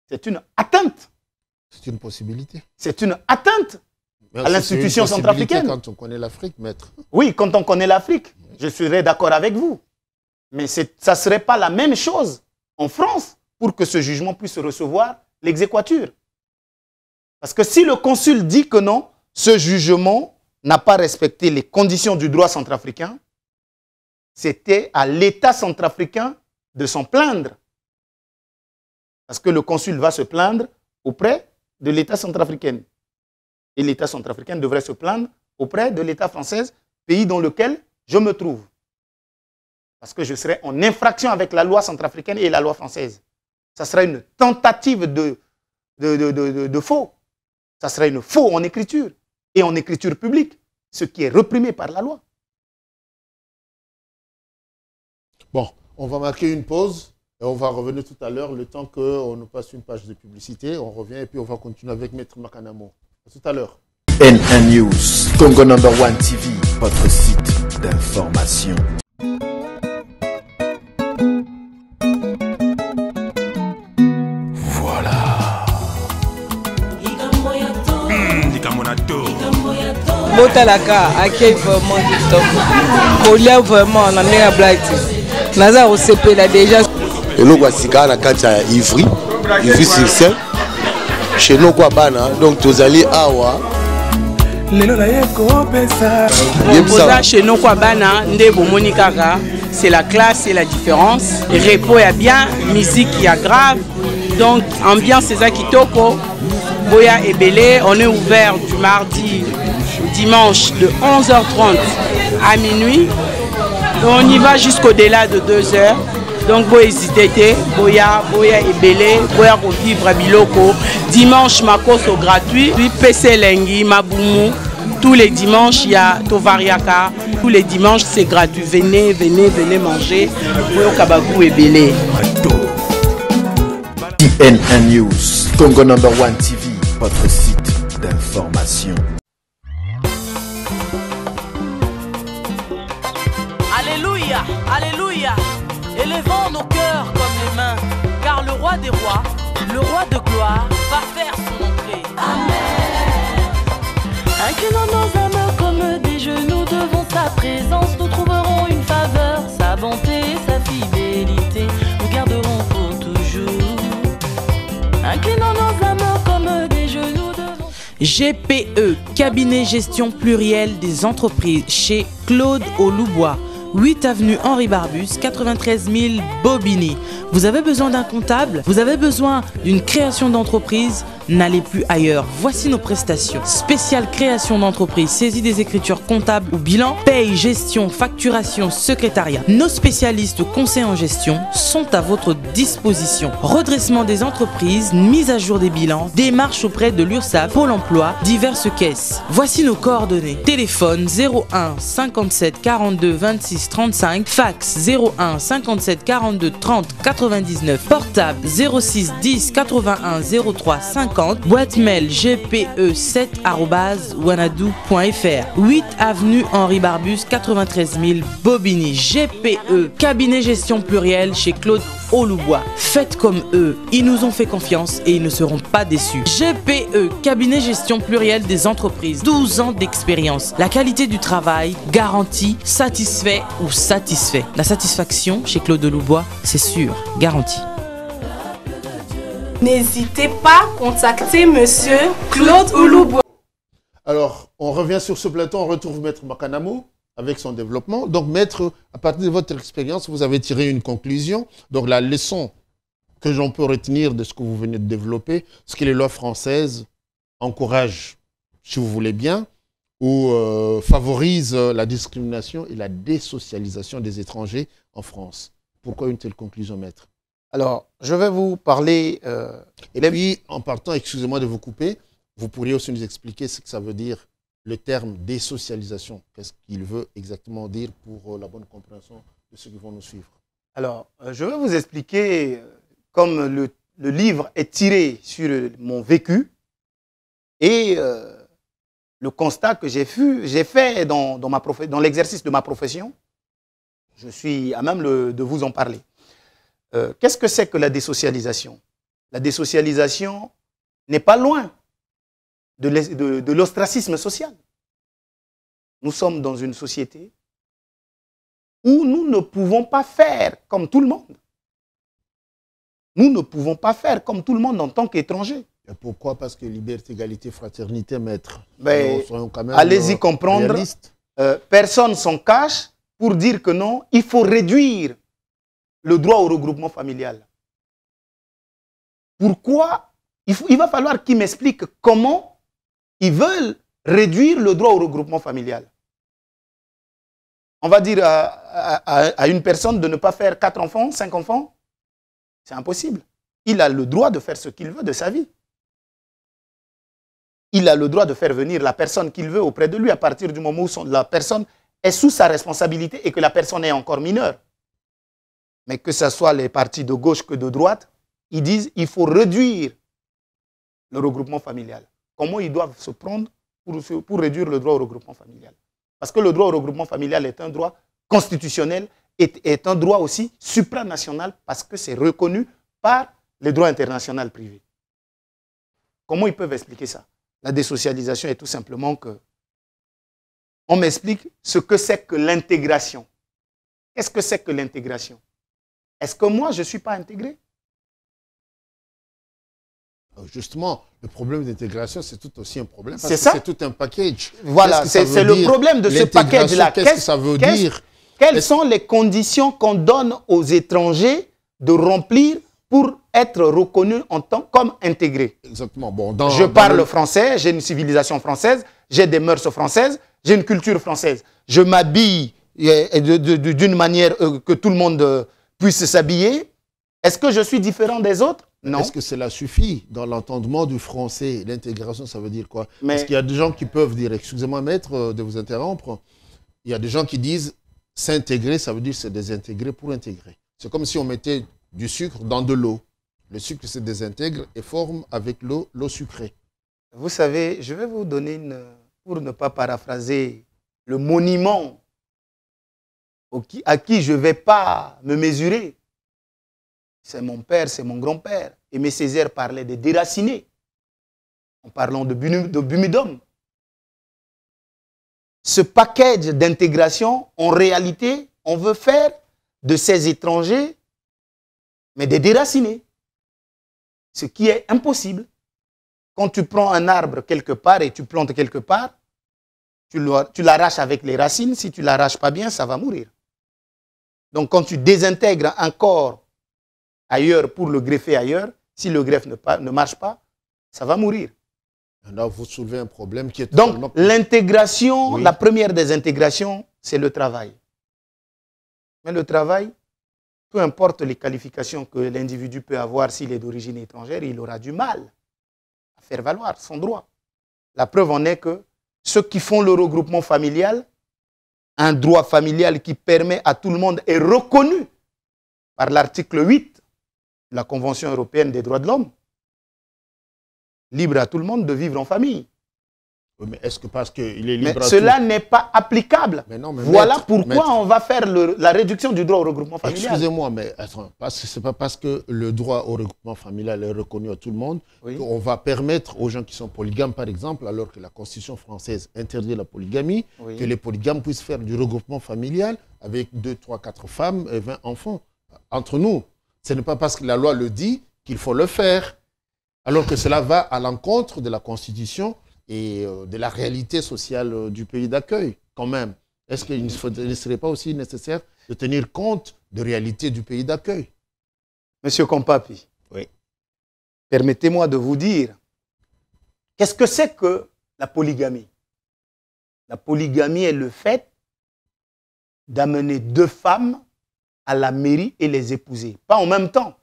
Speaker 2: C'est une atteinte.
Speaker 1: C'est une possibilité.
Speaker 2: C'est une atteinte à l'institution centrafricaine. Quand on connaît l'Afrique, maître. Oui, quand on connaît l'Afrique, je serais d'accord avec vous. Mais ça ne serait pas la même chose en France pour que ce jugement puisse recevoir l'exéquature. Parce que si le consul dit que non, ce jugement n'a pas respecté les conditions du droit centrafricain, c'était à l'État centrafricain de s'en plaindre. Parce que le consul va se plaindre auprès de l'État centrafricain. Et l'État centrafricain devrait se plaindre auprès de l'État français, pays dans lequel je me trouve. Parce que je serai en infraction avec la loi centrafricaine et la loi française. Ça sera une tentative de, de faux. Ça sera une faux en écriture et en écriture publique, ce qui est reprimé par la loi.
Speaker 1: Bon, on va marquer une pause et on va revenir tout à l'heure le temps qu'on nous passe une page de publicité. On revient et puis on va continuer avec Maître Makanamo. tout à l'heure. NN News, Congo Number One TV, votre site d'information.
Speaker 3: botalaka akei vraiment kitoko kolia vraiment na ndenge ya
Speaker 2: Nazar au CP, là déjà eloko ya sika na kati ya ivry ivry Chez nous quoi bana donc tozali awa lelo
Speaker 3: naye Chez nous quoi bana nde bomoni kaka c'est la classe c'est la différence repo a bien musique a grave donc ambiance qui kitoko boya Belé, on est ouvert du mardi dimanche de 11h30 à minuit. on y va jusqu'au-delà de 2h. Donc, vous Boya, Boya Bélé, Boya Revivre Biloko. Dimanche, est gratuit. Puis PC Lengi, Maboumou. Tous les dimanches, il y a Tovariaka. Tous les dimanches, c'est gratuit. Venez, venez, venez manger. Boya Kabagou
Speaker 1: TNN News, Congo Number One TV, votre site d'information.
Speaker 3: des rois, le roi de gloire, va faire son entrée. Amen. Inclinons nos âmes comme des genoux devant sa présence, nous trouverons une faveur, sa bonté sa fidélité, nous garderons pour toujours. Inclinons nos âmes comme des genoux devant. GPE, cabinet gestion plurielle des entreprises chez Claude Loubois. 8 avenue Henri Barbus, 93 000 Bobigny. Vous avez besoin d'un comptable Vous avez besoin d'une création d'entreprise n'allez plus ailleurs. Voici nos prestations. Spécial création d'entreprise, saisie des écritures comptables ou bilan, paye, gestion, facturation, secrétariat. Nos spécialistes conseils en gestion sont à votre disposition. Redressement des entreprises, mise à jour des bilans, démarche auprès de l'URSSAF, Pôle emploi, diverses caisses. Voici nos coordonnées. Téléphone 01 57 42 26 35, fax 01 57 42 30 99, portable 06 10 81 03 5 boîte mail gpe7.wanadoo.fr, 8 avenue Henri Barbus, 93 000 Bobigny, GPE, cabinet gestion pluriel chez Claude Auloubois. Faites comme eux, ils nous ont fait confiance et ils ne seront pas déçus. GPE, cabinet gestion pluriel des entreprises, 12 ans d'expérience. La qualité du travail garantie, satisfait ou satisfait. La satisfaction chez Claude Auloubois, c'est sûr, garantie. N'hésitez pas à contacter Monsieur Claude Ouloubo.
Speaker 1: Alors, on revient sur ce plateau, on retrouve Maître Makanamou avec son développement. Donc, Maître, à partir de votre expérience, vous avez tiré une conclusion. Donc, la leçon que j'en peux retenir de ce que vous venez de développer, ce que les lois françaises encouragent, si vous voulez bien, ou euh, favorisent la discrimination et la désocialisation des étrangers en France. Pourquoi une telle conclusion, Maître alors, je vais vous parler... Euh, et puis, en partant, excusez-moi de vous couper, vous pourriez aussi nous expliquer ce que ça veut dire le terme désocialisation. Qu'est-ce qu'il veut exactement dire pour euh, la bonne compréhension de ceux qui vont nous
Speaker 2: suivre Alors, euh, je vais vous expliquer, comme le, livre est tiré sur mon vécu et le constat que j'ai fait dans, l'exercice de ma profession, je suis à même de vous en parler. Euh, qu'est-ce que c'est que la désocialisation La désocialisation n'est pas loin de l'ostracisme social.
Speaker 4: Nous sommes dans une société où nous ne pouvons pas faire comme tout le monde. Nous ne pouvons pas faire comme tout le monde en tant
Speaker 2: qu'étranger. Pourquoi Parce que liberté, égalité, fraternité, maître. Allez-y euh, comprendre. Euh, personne s'en cache pour dire que non, il faut réduire le droit au regroupement familial.
Speaker 4: Pourquoi
Speaker 2: il, va falloir qu'il m'explique comment ils veulent réduire le droit au regroupement familial. On va dire à, une personne de ne pas faire quatre enfants, cinq enfants, c'est impossible. Il a le droit de faire ce qu'il veut de sa vie. Il a le droit de faire venir la personne qu'il veut auprès de lui à partir du moment où la personne est sous sa responsabilité et que la personne est encore mineure mais que ce soit les partis de gauche que de droite, ils disent qu'il faut réduire le regroupement familial. Comment ils doivent se prendre pour, réduire le droit au regroupement familial Parce que le droit au regroupement familial est un droit constitutionnel, est, est un droit aussi supranational parce que c'est reconnu par les droits internationaux privés. Comment ils peuvent expliquer ça La désocialisation est tout simplement que
Speaker 4: on m'explique ce que c'est que l'intégration. Qu'est-ce que c'est que l'intégration est-ce que moi, je ne suis pas intégré
Speaker 1: euh, Justement, le problème d'intégration, c'est tout aussi un problème. C'est ça. C'est tout un package. Voilà, c'est le problème de ce package-là. Qu'est-ce que ça veut dire
Speaker 2: Quelles sont les conditions qu'on donne aux étrangers de remplir pour être reconnu en tant comme intégré Exactement. Bon, je parle français, j'ai une civilisation française, j'ai des mœurs françaises, j'ai une culture française. Je m'habille euh, d'une manière euh, que tout le monde puisse s'habiller. Est-ce que je suis différent des autres Non. Est-ce que cela suffit
Speaker 1: dans l'entendement du français L'intégration, ça veut dire quoi Mais... Parce qu'il y a des gens qui peuvent dire, excusez-moi maître euh, de vous interrompre, il y a des gens qui disent s'intégrer, ça veut dire se désintégrer pour intégrer. C'est comme si on mettait du sucre dans de l'eau. Le sucre se désintègre et forme
Speaker 2: avec l'eau l'eau sucrée. Vous savez, je vais vous donner une, pour ne pas paraphraser le monument à qui je ne vais pas me mesurer. C'est mon père, c'est mon grand-père. Et mes Césaire parlait des déracinés, en parlant de, Bumidom. Ce package d'intégration, en réalité, on veut faire de ces étrangers, mais des déracinés. Ce qui est impossible. Quand tu prends un arbre quelque part et tu plantes quelque part, tu l'arraches avec les racines. Si tu ne l'arraches pas bien, ça va mourir. Donc quand tu désintègres un corps ailleurs pour le greffer ailleurs, si le greffe ne, ne marche pas, ça va mourir. Là, vous soulevez un problème qui est... Donc l'intégration, la première des intégrations, c'est le travail. Mais le travail, peu importe les qualifications que l'individu peut avoir, s'il est d'origine étrangère, il aura du mal à faire valoir son droit. La preuve en est que ceux qui font le regroupement familial un droit familial qui permet à tout le monde est reconnu par l'article 8 de la Convention européenne des droits de l'homme. Libre à tout le monde de vivre en famille. Mais est-ce que parce qu'il est libre Mais cela n'est pas applicable. voilà pourquoi on va faire la réduction du droit au regroupement familial.
Speaker 1: Excusez-moi, mais ce n'est pas parce que le droit au regroupement familial est reconnu à tout le monde qu'on va permettre aux gens qui sont polygames, par exemple, alors que la Constitution française interdit la polygamie, que les polygames puissent faire du regroupement familial avec 2, 3, 4 femmes et 20 enfants. Entre nous, ce n'est pas parce que la loi le dit qu'il faut le faire, alors que cela va à l'encontre de la Constitution et euh, de la réalité sociale euh, du pays d'accueil, quand même. Est-ce qu'il ne serait pas aussi nécessaire de tenir compte de la
Speaker 2: réalité du pays d'accueil Monsieur Kompapi, oui. permettez-moi de vous dire, qu'est-ce que c'est que la polygamie La polygamie est le fait d'amener deux femmes à la mairie et les épouser. Pas en même temps,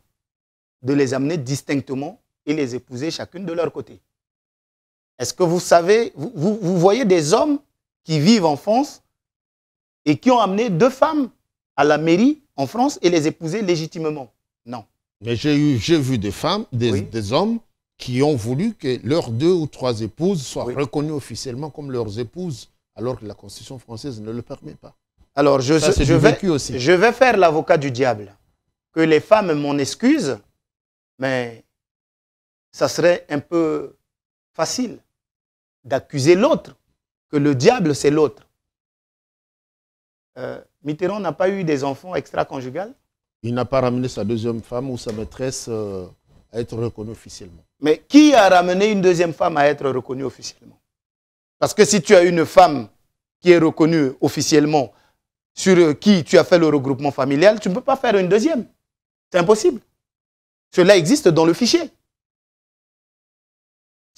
Speaker 2: de les amener distinctement et les épouser chacune de leur côté. Est-ce que vous savez, vous, voyez des hommes qui vivent en France et qui ont amené deux femmes à la mairie en France et les épouser légitimement Non.
Speaker 1: Mais j'ai vu des femmes, des, hommes qui ont voulu que leurs deux ou trois épouses soient reconnues officiellement comme leurs épouses,
Speaker 2: alors que la Constitution française ne le permet pas. Alors, je, je vais faire l'avocat du diable. Que les femmes m'en excusent, mais ça serait un peu facile d'accuser l'autre, que le diable, c'est l'autre. Euh, Mitterrand n'a pas eu des enfants extra-conjugales
Speaker 1: Il n'a pas ramené sa deuxième femme ou sa maîtresse euh, à être reconnue officiellement.
Speaker 2: Mais qui a ramené une deuxième femme à être reconnue officiellement Parce que si tu as une femme qui est reconnue officiellement, sur euh, qui tu as fait le regroupement familial, tu ne peux pas faire une deuxième. C'est impossible. Cela existe dans le fichier.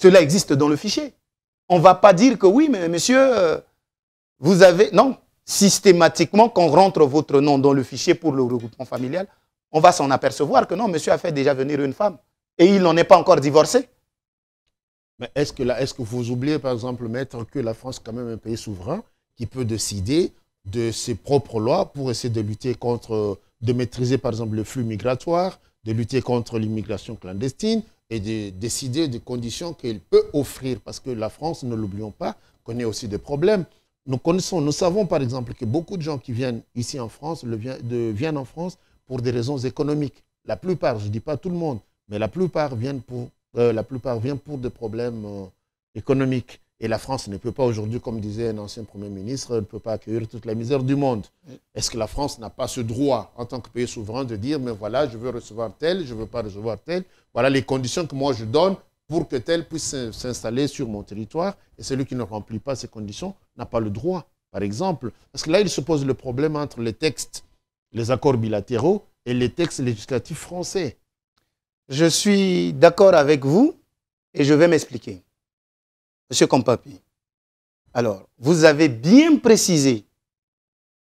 Speaker 2: Cela existe dans le fichier on ne va pas dire que oui, mais monsieur, euh, vous avez... Non, systématiquement, quand on rentre votre nom dans le fichier pour le regroupement familial, on va s'en apercevoir que non, monsieur a fait déjà venir une femme et il n'en est pas encore divorcé.
Speaker 1: Mais est-ce que, est que vous oubliez, par exemple, maître, que la France est quand même un pays souverain qui peut décider de ses propres lois pour essayer de lutter contre, de maîtriser, par exemple, le flux migratoire, de lutter contre l'immigration clandestine, et de décider des conditions qu'elle peut offrir. Parce que la France, ne l'oublions pas, connaît aussi des problèmes. Nous connaissons, nous savons par exemple que beaucoup de gens qui viennent ici en France le, de, viennent en France pour des raisons économiques. La plupart, je ne dis pas tout le monde, mais la plupart viennent pour, euh, la plupart viennent pour des problèmes euh, économiques. Et la France ne peut pas aujourd'hui, comme disait un ancien Premier ministre, ne peut pas accueillir toute la misère du monde. Est-ce que la France n'a pas ce droit, en tant que pays souverain, de dire, mais voilà, je veux recevoir tel, je ne veux pas recevoir tel, voilà les conditions que moi je donne pour que tel puisse s'installer sur mon territoire, et celui qui ne remplit pas ces conditions n'a pas le droit, par exemple. Parce que là, il se pose le problème entre les textes, les accords
Speaker 2: bilatéraux, et les textes législatifs français. Je suis d'accord avec vous, et je vais m'expliquer. Monsieur Compapi, alors, vous avez bien précisé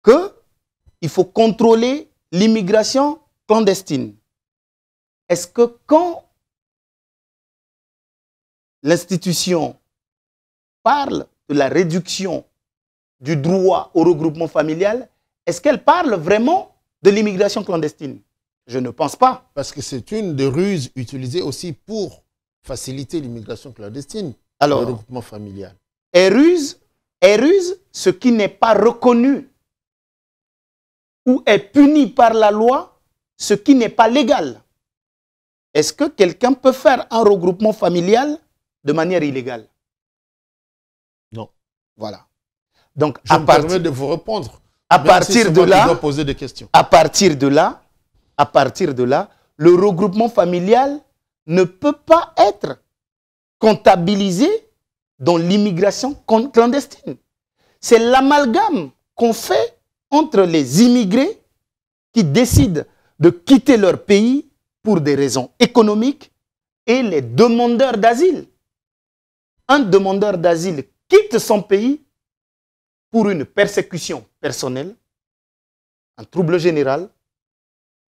Speaker 2: qu'il faut contrôler
Speaker 4: l'immigration clandestine. Est-ce que quand l'institution parle de la réduction
Speaker 2: du droit au regroupement familial, est-ce qu'elle parle vraiment de l'immigration clandestine Je ne pense pas. Parce que c'est une des ruses utilisées aussi pour faciliter l'immigration clandestine. Alors, le regroupement familial. Et ruse, ce qui n'est pas reconnu ou est puni par la loi, ce qui n'est pas légal. Est-ce que quelqu'un peut faire un regroupement familial de manière illégale
Speaker 4: Non. Voilà.
Speaker 2: Donc, Je à partir, de vous répondre. À partir de là, À partir de là, à partir de là, le regroupement familial ne peut pas être comptabilisés dans l'immigration clandestine. C'est l'amalgame qu'on fait entre les immigrés qui décident de quitter leur pays pour des raisons économiques et les demandeurs d'asile. Un demandeur d'asile quitte son pays
Speaker 4: pour une persécution personnelle, un trouble général,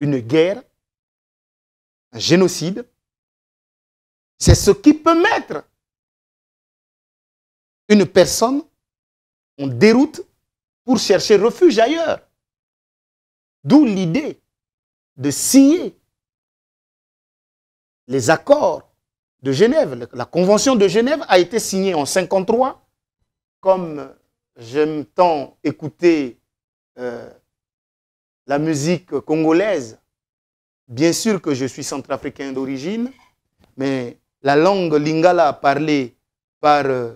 Speaker 4: une guerre, un génocide, c'est ce qui peut mettre une personne en déroute pour chercher refuge ailleurs. D'où l'idée de signer les accords
Speaker 2: de Genève. La Convention de Genève a été signée en 1953, comme j'aime tant écouter euh, la musique congolaise. Bien sûr que je suis centrafricain d'origine, mais la langue lingala parlée par euh,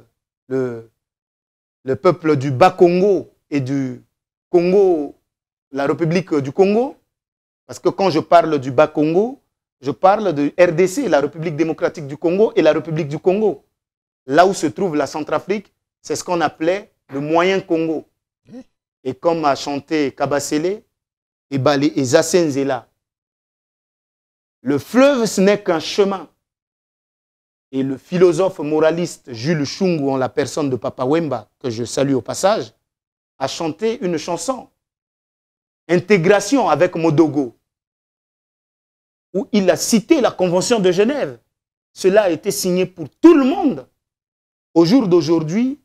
Speaker 2: le, peuple du Bas-Congo et du Congo, la République du Congo, parce que quand je parle du Bas-Congo, je parle de RDC, la République démocratique du Congo et la République du Congo. Là où se trouve la Centrafrique, c'est ce qu'on appelait le Moyen Congo. Et comme a chanté Kabasele, et Zasenzela, le fleuve, ce n'est qu'un chemin et le philosophe moraliste Jules Chungu, en la personne de Papa Wemba, que je salue au passage, a chanté une chanson, Intégration avec Modogo, où il a cité la Convention de Genève. Cela a été signé pour tout le monde. Au jour d'aujourd'hui,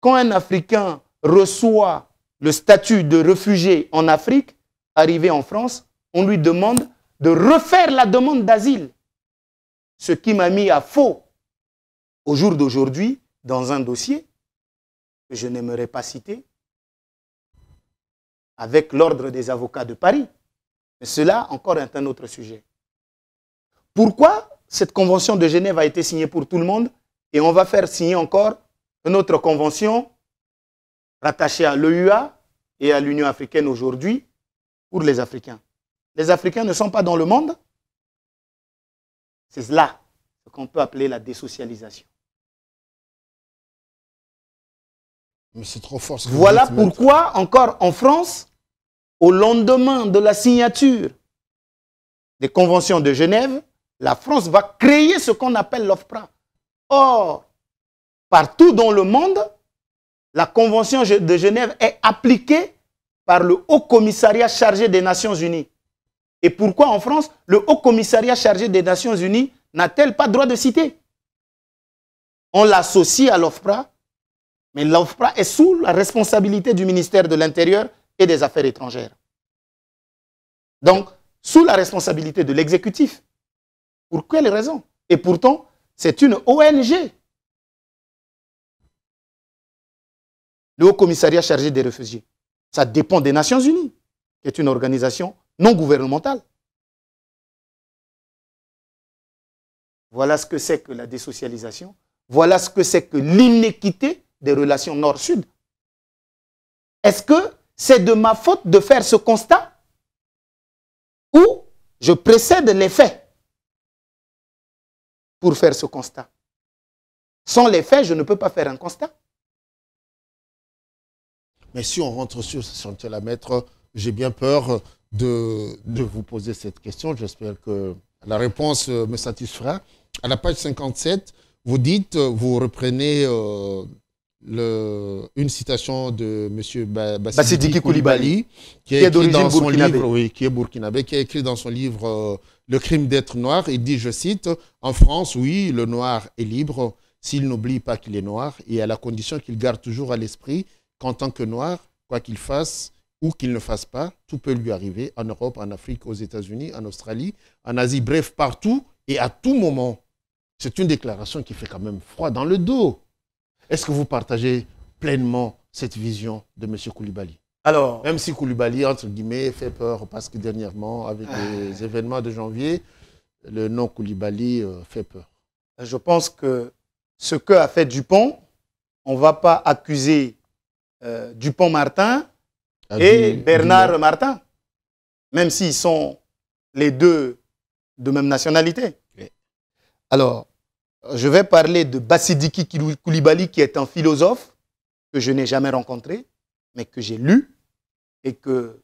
Speaker 2: quand un Africain reçoit le statut de réfugié en Afrique, arrivé en France, on lui demande de refaire la demande d'asile ce qui m'a mis à faux au jour d'aujourd'hui dans un dossier que je n'aimerais pas citer avec l'ordre des avocats de Paris. Mais cela, encore, est un autre sujet. Pourquoi cette convention de Genève a été signée pour tout le monde et on va faire signer encore une autre convention rattachée à l'EUA et à l'Union africaine aujourd'hui pour les Africains
Speaker 4: Les Africains ne sont pas dans le monde c'est cela qu'on peut appeler la désocialisation. Mais c'est
Speaker 2: trop fort. Ce voilà
Speaker 4: pourquoi, encore en France, au lendemain de la signature
Speaker 2: des conventions de Genève, la France va créer ce qu'on appelle l'OFPRA. Or, partout dans le monde, la convention de Genève est appliquée par le haut commissariat chargé des Nations Unies. Et pourquoi en France, le haut commissariat chargé des Nations Unies n'a-t-elle pas droit de citer On l'associe à l'OFPRA, mais l'OFPRA est sous la responsabilité du ministère de l'Intérieur et des Affaires étrangères.
Speaker 4: Donc, sous la responsabilité de l'exécutif. Pour quelles raisons Et pourtant, c'est une ONG. Le haut commissariat chargé des réfugiés. Ça dépend des Nations Unies, qui est une organisation non gouvernemental. Voilà ce que c'est
Speaker 2: que la désocialisation. Voilà ce que c'est que l'inéquité des relations nord-sud.
Speaker 4: Est-ce que c'est de ma faute de faire ce constat ou je précède les faits pour faire ce constat Sans les faits, je ne peux pas faire un constat.
Speaker 1: Mais si on rentre sur ce chantier-là, j'ai bien peur de, vous poser cette question. J'espère que la réponse euh, me satisfera. À la page 57, vous dites, euh, vous reprenez euh, une citation de M. Bassidiki Koulibaly, qui, est, burkinabé, qui a écrit dans son livre Le crime d'être noir. Il dit, je cite, En France, oui, le noir est libre s'il n'oublie pas qu'il est noir et à la condition qu'il garde toujours à l'esprit qu'en tant que noir, quoi qu'il fasse, ou qu'il ne fasse pas, tout peut lui arriver en Europe, en Afrique, aux États-Unis, en Australie, en Asie, bref, partout et à tout moment. C'est une déclaration qui fait quand même froid dans le dos. Est-ce que vous partagez pleinement cette vision de M. Koulibaly Alors, Même si Koulibaly, entre guillemets, fait peur parce que dernièrement, avec ah. les événements de janvier, le nom Koulibaly euh, fait peur. Je
Speaker 2: pense que ce que a fait Dupont, on ne va pas accuser euh, Dupont-Martin ah, et Bernard Martin, même s'ils sont les deux de même nationalité. Alors, euh, je vais parler de Bassidiki Koulibaly, qui est un philosophe que je n'ai jamais rencontré, mais que j'ai lu et que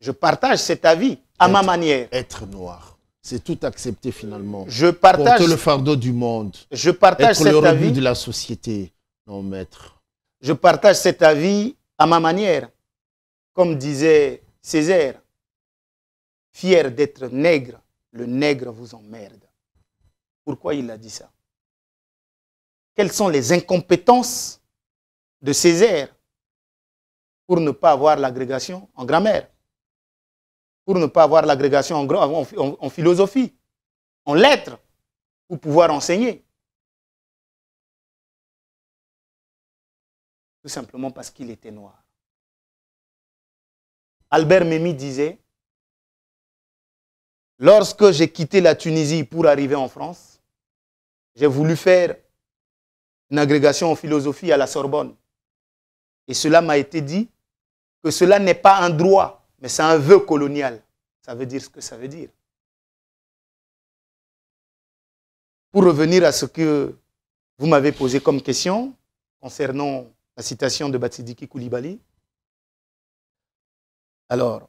Speaker 2: je partage cet avis à ma manière. Être noir, c'est tout accepter finalement. Je partage. Porter le
Speaker 1: fardeau du monde.
Speaker 2: Je partage être cet de
Speaker 1: la société, non maître.
Speaker 2: Je partage cet avis à ma manière. Comme disait Césaire, fier d'être nègre, le nègre vous emmerde. Pourquoi il a dit ça
Speaker 4: Quelles sont les incompétences de Césaire pour ne pas avoir l'agrégation en grammaire, pour ne pas avoir l'agrégation en, philosophie, en lettres, pour pouvoir enseigner. Tout simplement parce qu'il était noir. Albert Memmi disait, lorsque j'ai quitté la Tunisie pour arriver en France, j'ai
Speaker 2: voulu faire une agrégation en philosophie à la Sorbonne. Et cela m'a été dit que cela n'est pas un droit, mais c'est un vœu colonial. Ça veut dire ce que ça veut dire. Pour revenir à ce que vous m'avez posé comme question concernant la citation de Batsidiki Koulibaly, alors,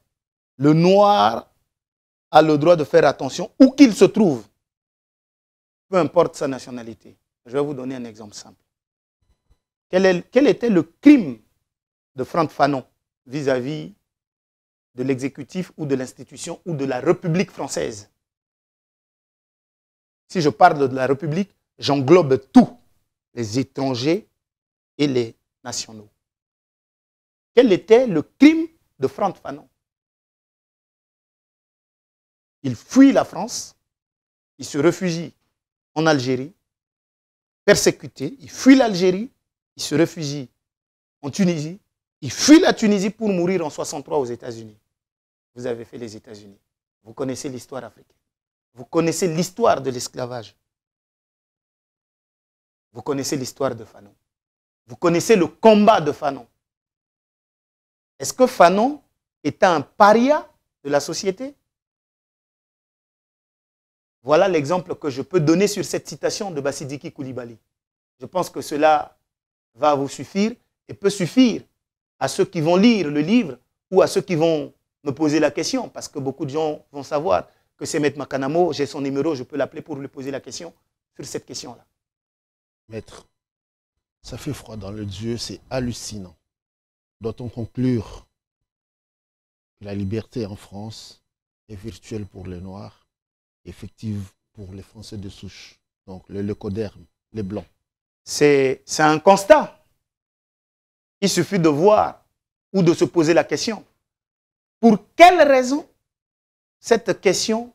Speaker 2: le noir a le droit de faire attention où qu'il se trouve, peu importe sa nationalité. Je vais vous donner un exemple simple. Quel, était le crime de Franck Fanon vis-à-vis de l'exécutif ou de l'institution ou de la République française Si je parle de la République,
Speaker 4: j'englobe tout, les étrangers et les nationaux. Quel était le crime de Franck Fanon. Il fuit la France, il se réfugie en Algérie,
Speaker 2: persécuté, il fuit l'Algérie, il se réfugie en Tunisie, il fuit la Tunisie pour mourir en 63 aux États-Unis. Vous avez fait les États-Unis. Vous connaissez l'histoire africaine. Vous connaissez l'histoire de l'esclavage. Vous connaissez l'histoire de Fanon. Vous connaissez le combat de Fanon. Est-ce que Fanon est un paria de la société Voilà l'exemple que je peux donner sur cette citation de Bassidiki Koulibaly. Je pense que cela va vous suffire et peut suffire à ceux qui vont lire le livre ou à ceux qui vont me poser la question, parce que beaucoup de gens vont savoir que c'est Maître Makanamo, j'ai son numéro, je peux l'appeler pour lui poser la question sur cette question-là.
Speaker 1: Maître, ça fait froid dans le Dieu, c'est hallucinant. Doit-on conclure que la liberté en France est virtuelle pour les Noirs, effective pour les Français de souche, donc le lecoderme,
Speaker 2: les Blancs C'est un constat. Il suffit de voir ou de se poser la question. Pour quelle raison
Speaker 4: cette question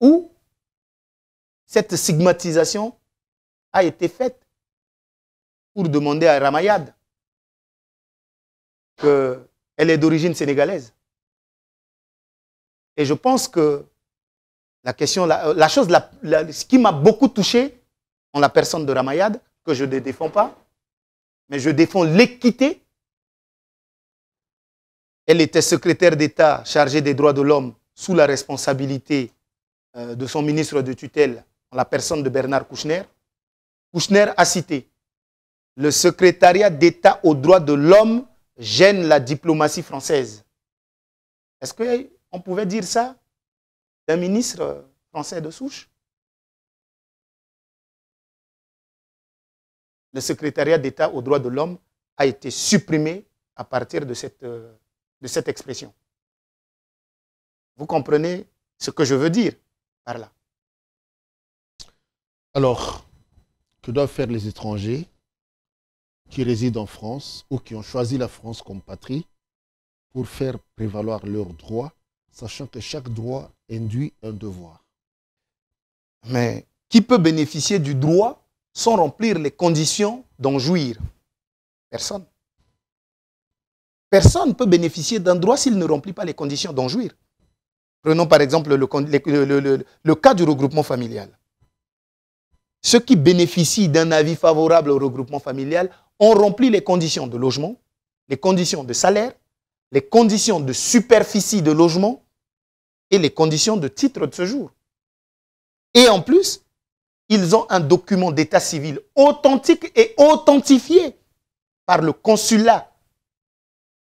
Speaker 4: ou cette stigmatisation a été faite pour demander à Ramayad qu'elle est d'origine sénégalaise. Et je
Speaker 2: pense que la question, la, chose, ce qui m'a beaucoup touché en la personne de Ramayad, que je ne défends pas, mais je défends l'équité. Elle était secrétaire d'État chargée des droits de l'homme sous la responsabilité euh, de son ministre de tutelle, en la personne de Bernard Kouchner. Kouchner a cité le secrétariat d'État aux droits de l'homme gêne la diplomatie française. Est-ce qu'on pouvait dire ça
Speaker 4: d'un ministre français de souche Le secrétariat d'État aux droits de l'homme a été supprimé
Speaker 2: à partir de cette, euh, de cette expression. Vous comprenez
Speaker 4: ce que je veux dire par là Alors,
Speaker 1: que doivent faire les étrangers qui résident en France ou qui ont choisi la France comme patrie pour faire prévaloir leurs droits, sachant que chaque
Speaker 2: droit induit un devoir. Mais qui peut bénéficier du droit sans remplir les conditions d'en jouir Personne. Personne ne peut bénéficier d'un droit s'il ne remplit pas les conditions d'en jouir. Prenons par exemple le, le, cas du regroupement familial. Ceux qui bénéficient d'un avis favorable au regroupement familial ont rempli les conditions de logement, les conditions de salaire, les conditions de superficie de logement et les conditions de titre de séjour. Et en plus, ils ont un document d'état civil authentique et authentifié par le consulat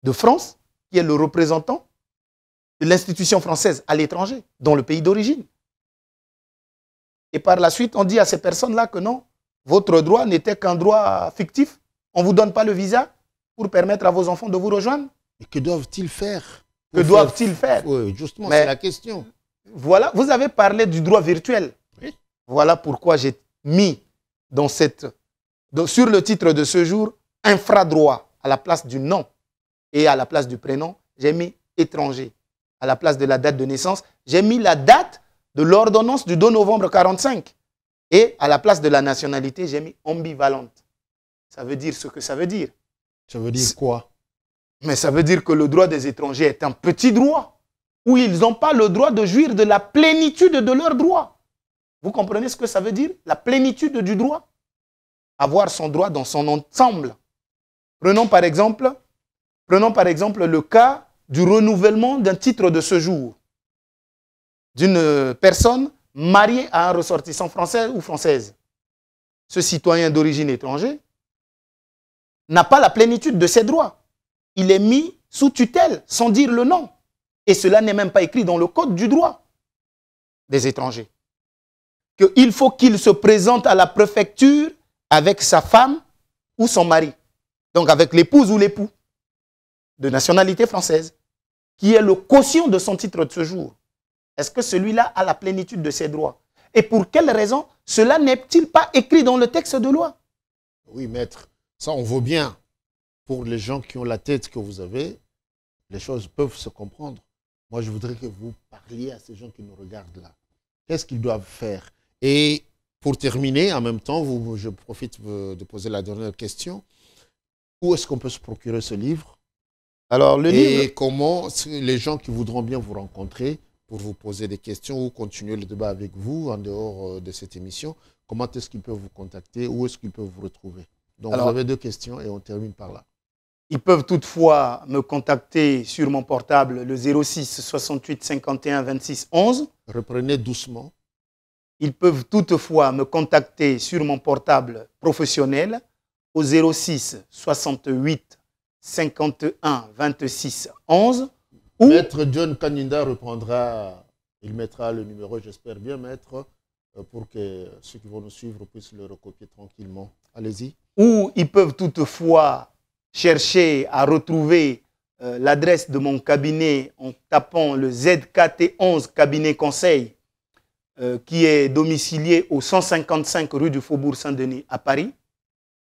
Speaker 2: de France, qui est le représentant de l'institution française à l'étranger, dans le pays d'origine. Et par la suite, on dit à ces personnes-là que non, votre droit n'était qu'un droit fictif on ne vous donne pas le visa pour permettre à vos enfants de vous rejoindre Et que doivent-ils faire Que doivent-ils faire, Oui, justement, c'est la question. Voilà, vous avez parlé du droit virtuel. Voilà pourquoi j'ai mis dans cette, sur le titre de ce jour, infradroit à la place du nom et à la place du prénom, j'ai mis étranger. À la place de la date de naissance, j'ai mis la date de l'ordonnance du 2 novembre 45. Et à la place de la nationalité, j'ai mis ambivalente ça veut dire ce que ça veut dire.
Speaker 1: Ça veut dire quoi
Speaker 2: Mais ça veut dire que le droit des étrangers est un petit droit où ils n'ont pas le droit de jouir de la plénitude de leurs droits. Vous comprenez ce que ça veut dire La plénitude du droit Avoir son droit dans son ensemble. Prenons par exemple, prenons par exemple le cas du renouvellement d'un titre de séjour d'une personne mariée à un ressortissant français ou française. Ce citoyen d'origine étrangère n'a pas la plénitude de ses droits. Il est mis sous tutelle sans dire le nom. Et cela n'est même pas écrit dans le code du droit des étrangers. Qu'il faut qu'il se présente à la préfecture avec sa femme ou son mari, donc avec l'épouse ou l'époux de nationalité française, qui est le caution de son titre de jour. Est-ce que celui-là a la plénitude de ses droits Et pour quelle raison cela n'est-il pas écrit dans le texte de loi Oui, maître. Ça, on vaut bien. Pour les gens qui ont
Speaker 1: la tête que vous avez, les choses peuvent se comprendre. Moi, je voudrais que vous parliez à ces gens qui nous regardent là. Qu'est-ce qu'ils doivent faire Et pour terminer, en même temps, je profite euh, de poser la dernière question. Où est-ce qu'on peut se procurer ce livre
Speaker 2: Alors, le Et
Speaker 1: comment les gens qui voudront bien vous rencontrer pour vous poser des questions ou continuer le débat avec vous en dehors euh, de cette émission, comment est-ce qu'ils peuvent vous contacter Où est-ce qu'ils peuvent vous retrouver donc vous avez deux questions et on termine par là.
Speaker 2: Ils peuvent toutefois me contacter sur mon portable, le 06 68 51 26 11. Reprenez doucement. Ils peuvent toutefois me contacter sur mon portable professionnel au 06 68 51 26 11. Maître John Kaninda reprendra,
Speaker 1: il mettra le numéro, j'espère bien, maître, euh, pour que ceux qui vont nous suivre puissent le recopier tranquillement allez
Speaker 2: Ou ils peuvent toutefois chercher à retrouver euh, l'adresse de mon cabinet en tapant le ZKT11 cabinet conseil euh, qui est domicilié au 155 rue du Faubourg Saint-Denis à Paris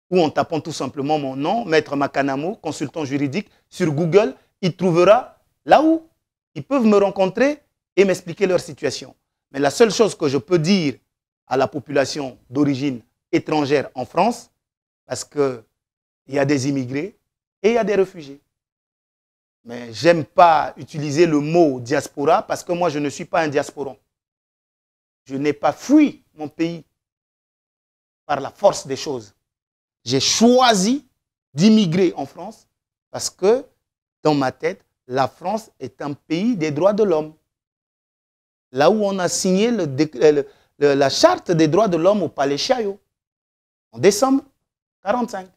Speaker 2: ou en tapant tout simplement mon nom, Maître Makanamo, consultant juridique, sur Google, il trouvera là où ils peuvent me rencontrer et m'expliquer leur situation. Mais la seule chose que je peux dire à la population d'origine étrangère en France, parce qu'il y a des immigrés et il y a des réfugiés. Mais j'aime pas utiliser le mot diaspora parce que moi, je ne suis pas un diasporan. Je n'ai pas fui mon pays par la force des choses. J'ai choisi d'immigrer en France parce que, dans ma tête, la France est un pays des droits de l'homme. Là où on a signé la charte des droits de l'homme au Palais Chaillot. En décembre, 45.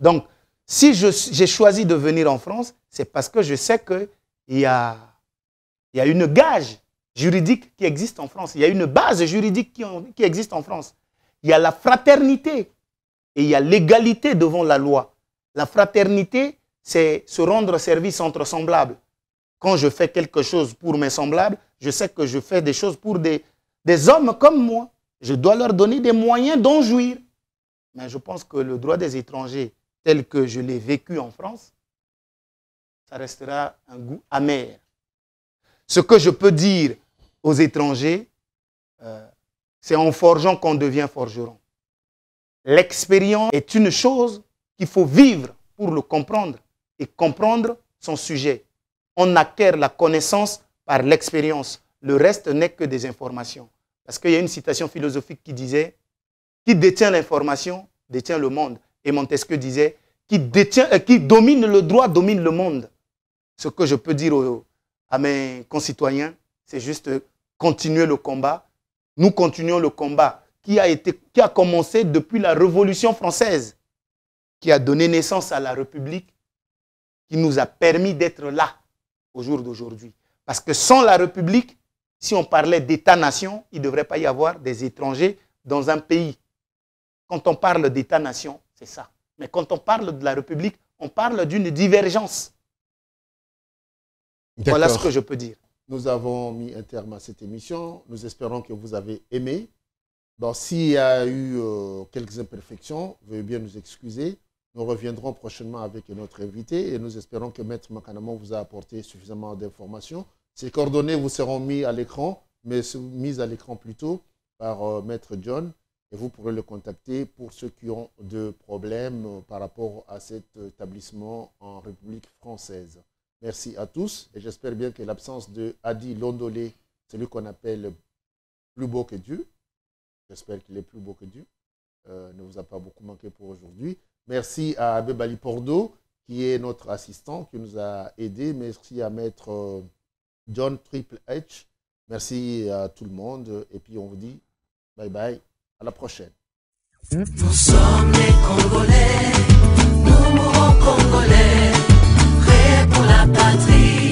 Speaker 2: Donc, si j'ai choisi de venir en France, c'est parce que je sais qu'il y a, il y a une gage juridique qui existe en France. Il y a une base juridique qui, existe en France. Il y a la fraternité et il y a l'égalité devant la loi. La fraternité, c'est se rendre service entre semblables. Quand je fais quelque chose pour mes semblables, je sais que je fais des choses pour des hommes comme moi. Je dois leur donner des moyens d'en jouir. Mais je pense que le droit des étrangers, tel que je l'ai vécu en France, ça restera un goût amer. Ce que je peux dire aux étrangers, euh, c'est en forgeant qu'on devient forgeron. L'expérience est une chose qu'il faut vivre pour le comprendre et comprendre son sujet. On acquiert la connaissance par l'expérience. Le reste n'est que des informations. Parce qu'il y a une citation philosophique qui disait Qui détient l'information détient le monde. Et Montesquieu disait qui, détient, euh, qui domine le droit domine le monde. Ce que je peux dire à mes concitoyens, c'est juste continuer le combat. Nous continuons le combat qui a, été, qui a commencé depuis la Révolution française, qui a donné naissance à la République, qui nous a permis d'être là au jour d'aujourd'hui. Parce que sans la République, si on parlait d'État-nation, il ne devrait pas y avoir des étrangers dans un pays. Quand on parle d'État-nation, c'est ça. Mais quand on parle de la République, on parle d'une divergence. Voilà ce que je peux dire. Nous avons
Speaker 1: mis un terme à cette émission. Nous espérons que vous avez aimé. s'il y a eu euh, quelques imperfections, veuillez bien nous excuser. Nous reviendrons prochainement avec notre invité et nous espérons que Maître Makanamon vous a apporté suffisamment d'informations ces coordonnées vous seront mises à l'écran, mais mises à l'écran plus tôt par euh, Maître John et vous pourrez le contacter pour ceux qui ont de problèmes euh, par rapport à cet établissement en République française. Merci à tous et j'espère bien que l'absence de Adi Londolé, celui qu'on appelle plus beau que Dieu, j'espère qu'il est plus beau que Dieu, euh, ne vous a pas beaucoup manqué pour aujourd'hui. Merci à Abbé Bali qui est notre assistant, qui nous a aidés. Merci à Maître John Triple H. Merci à tout le monde. Et puis on vous dit bye bye. À la prochaine.
Speaker 4: Nous sommes les Congolais,
Speaker 1: nous mourons Congolais,
Speaker 3: prêts pour la patrie.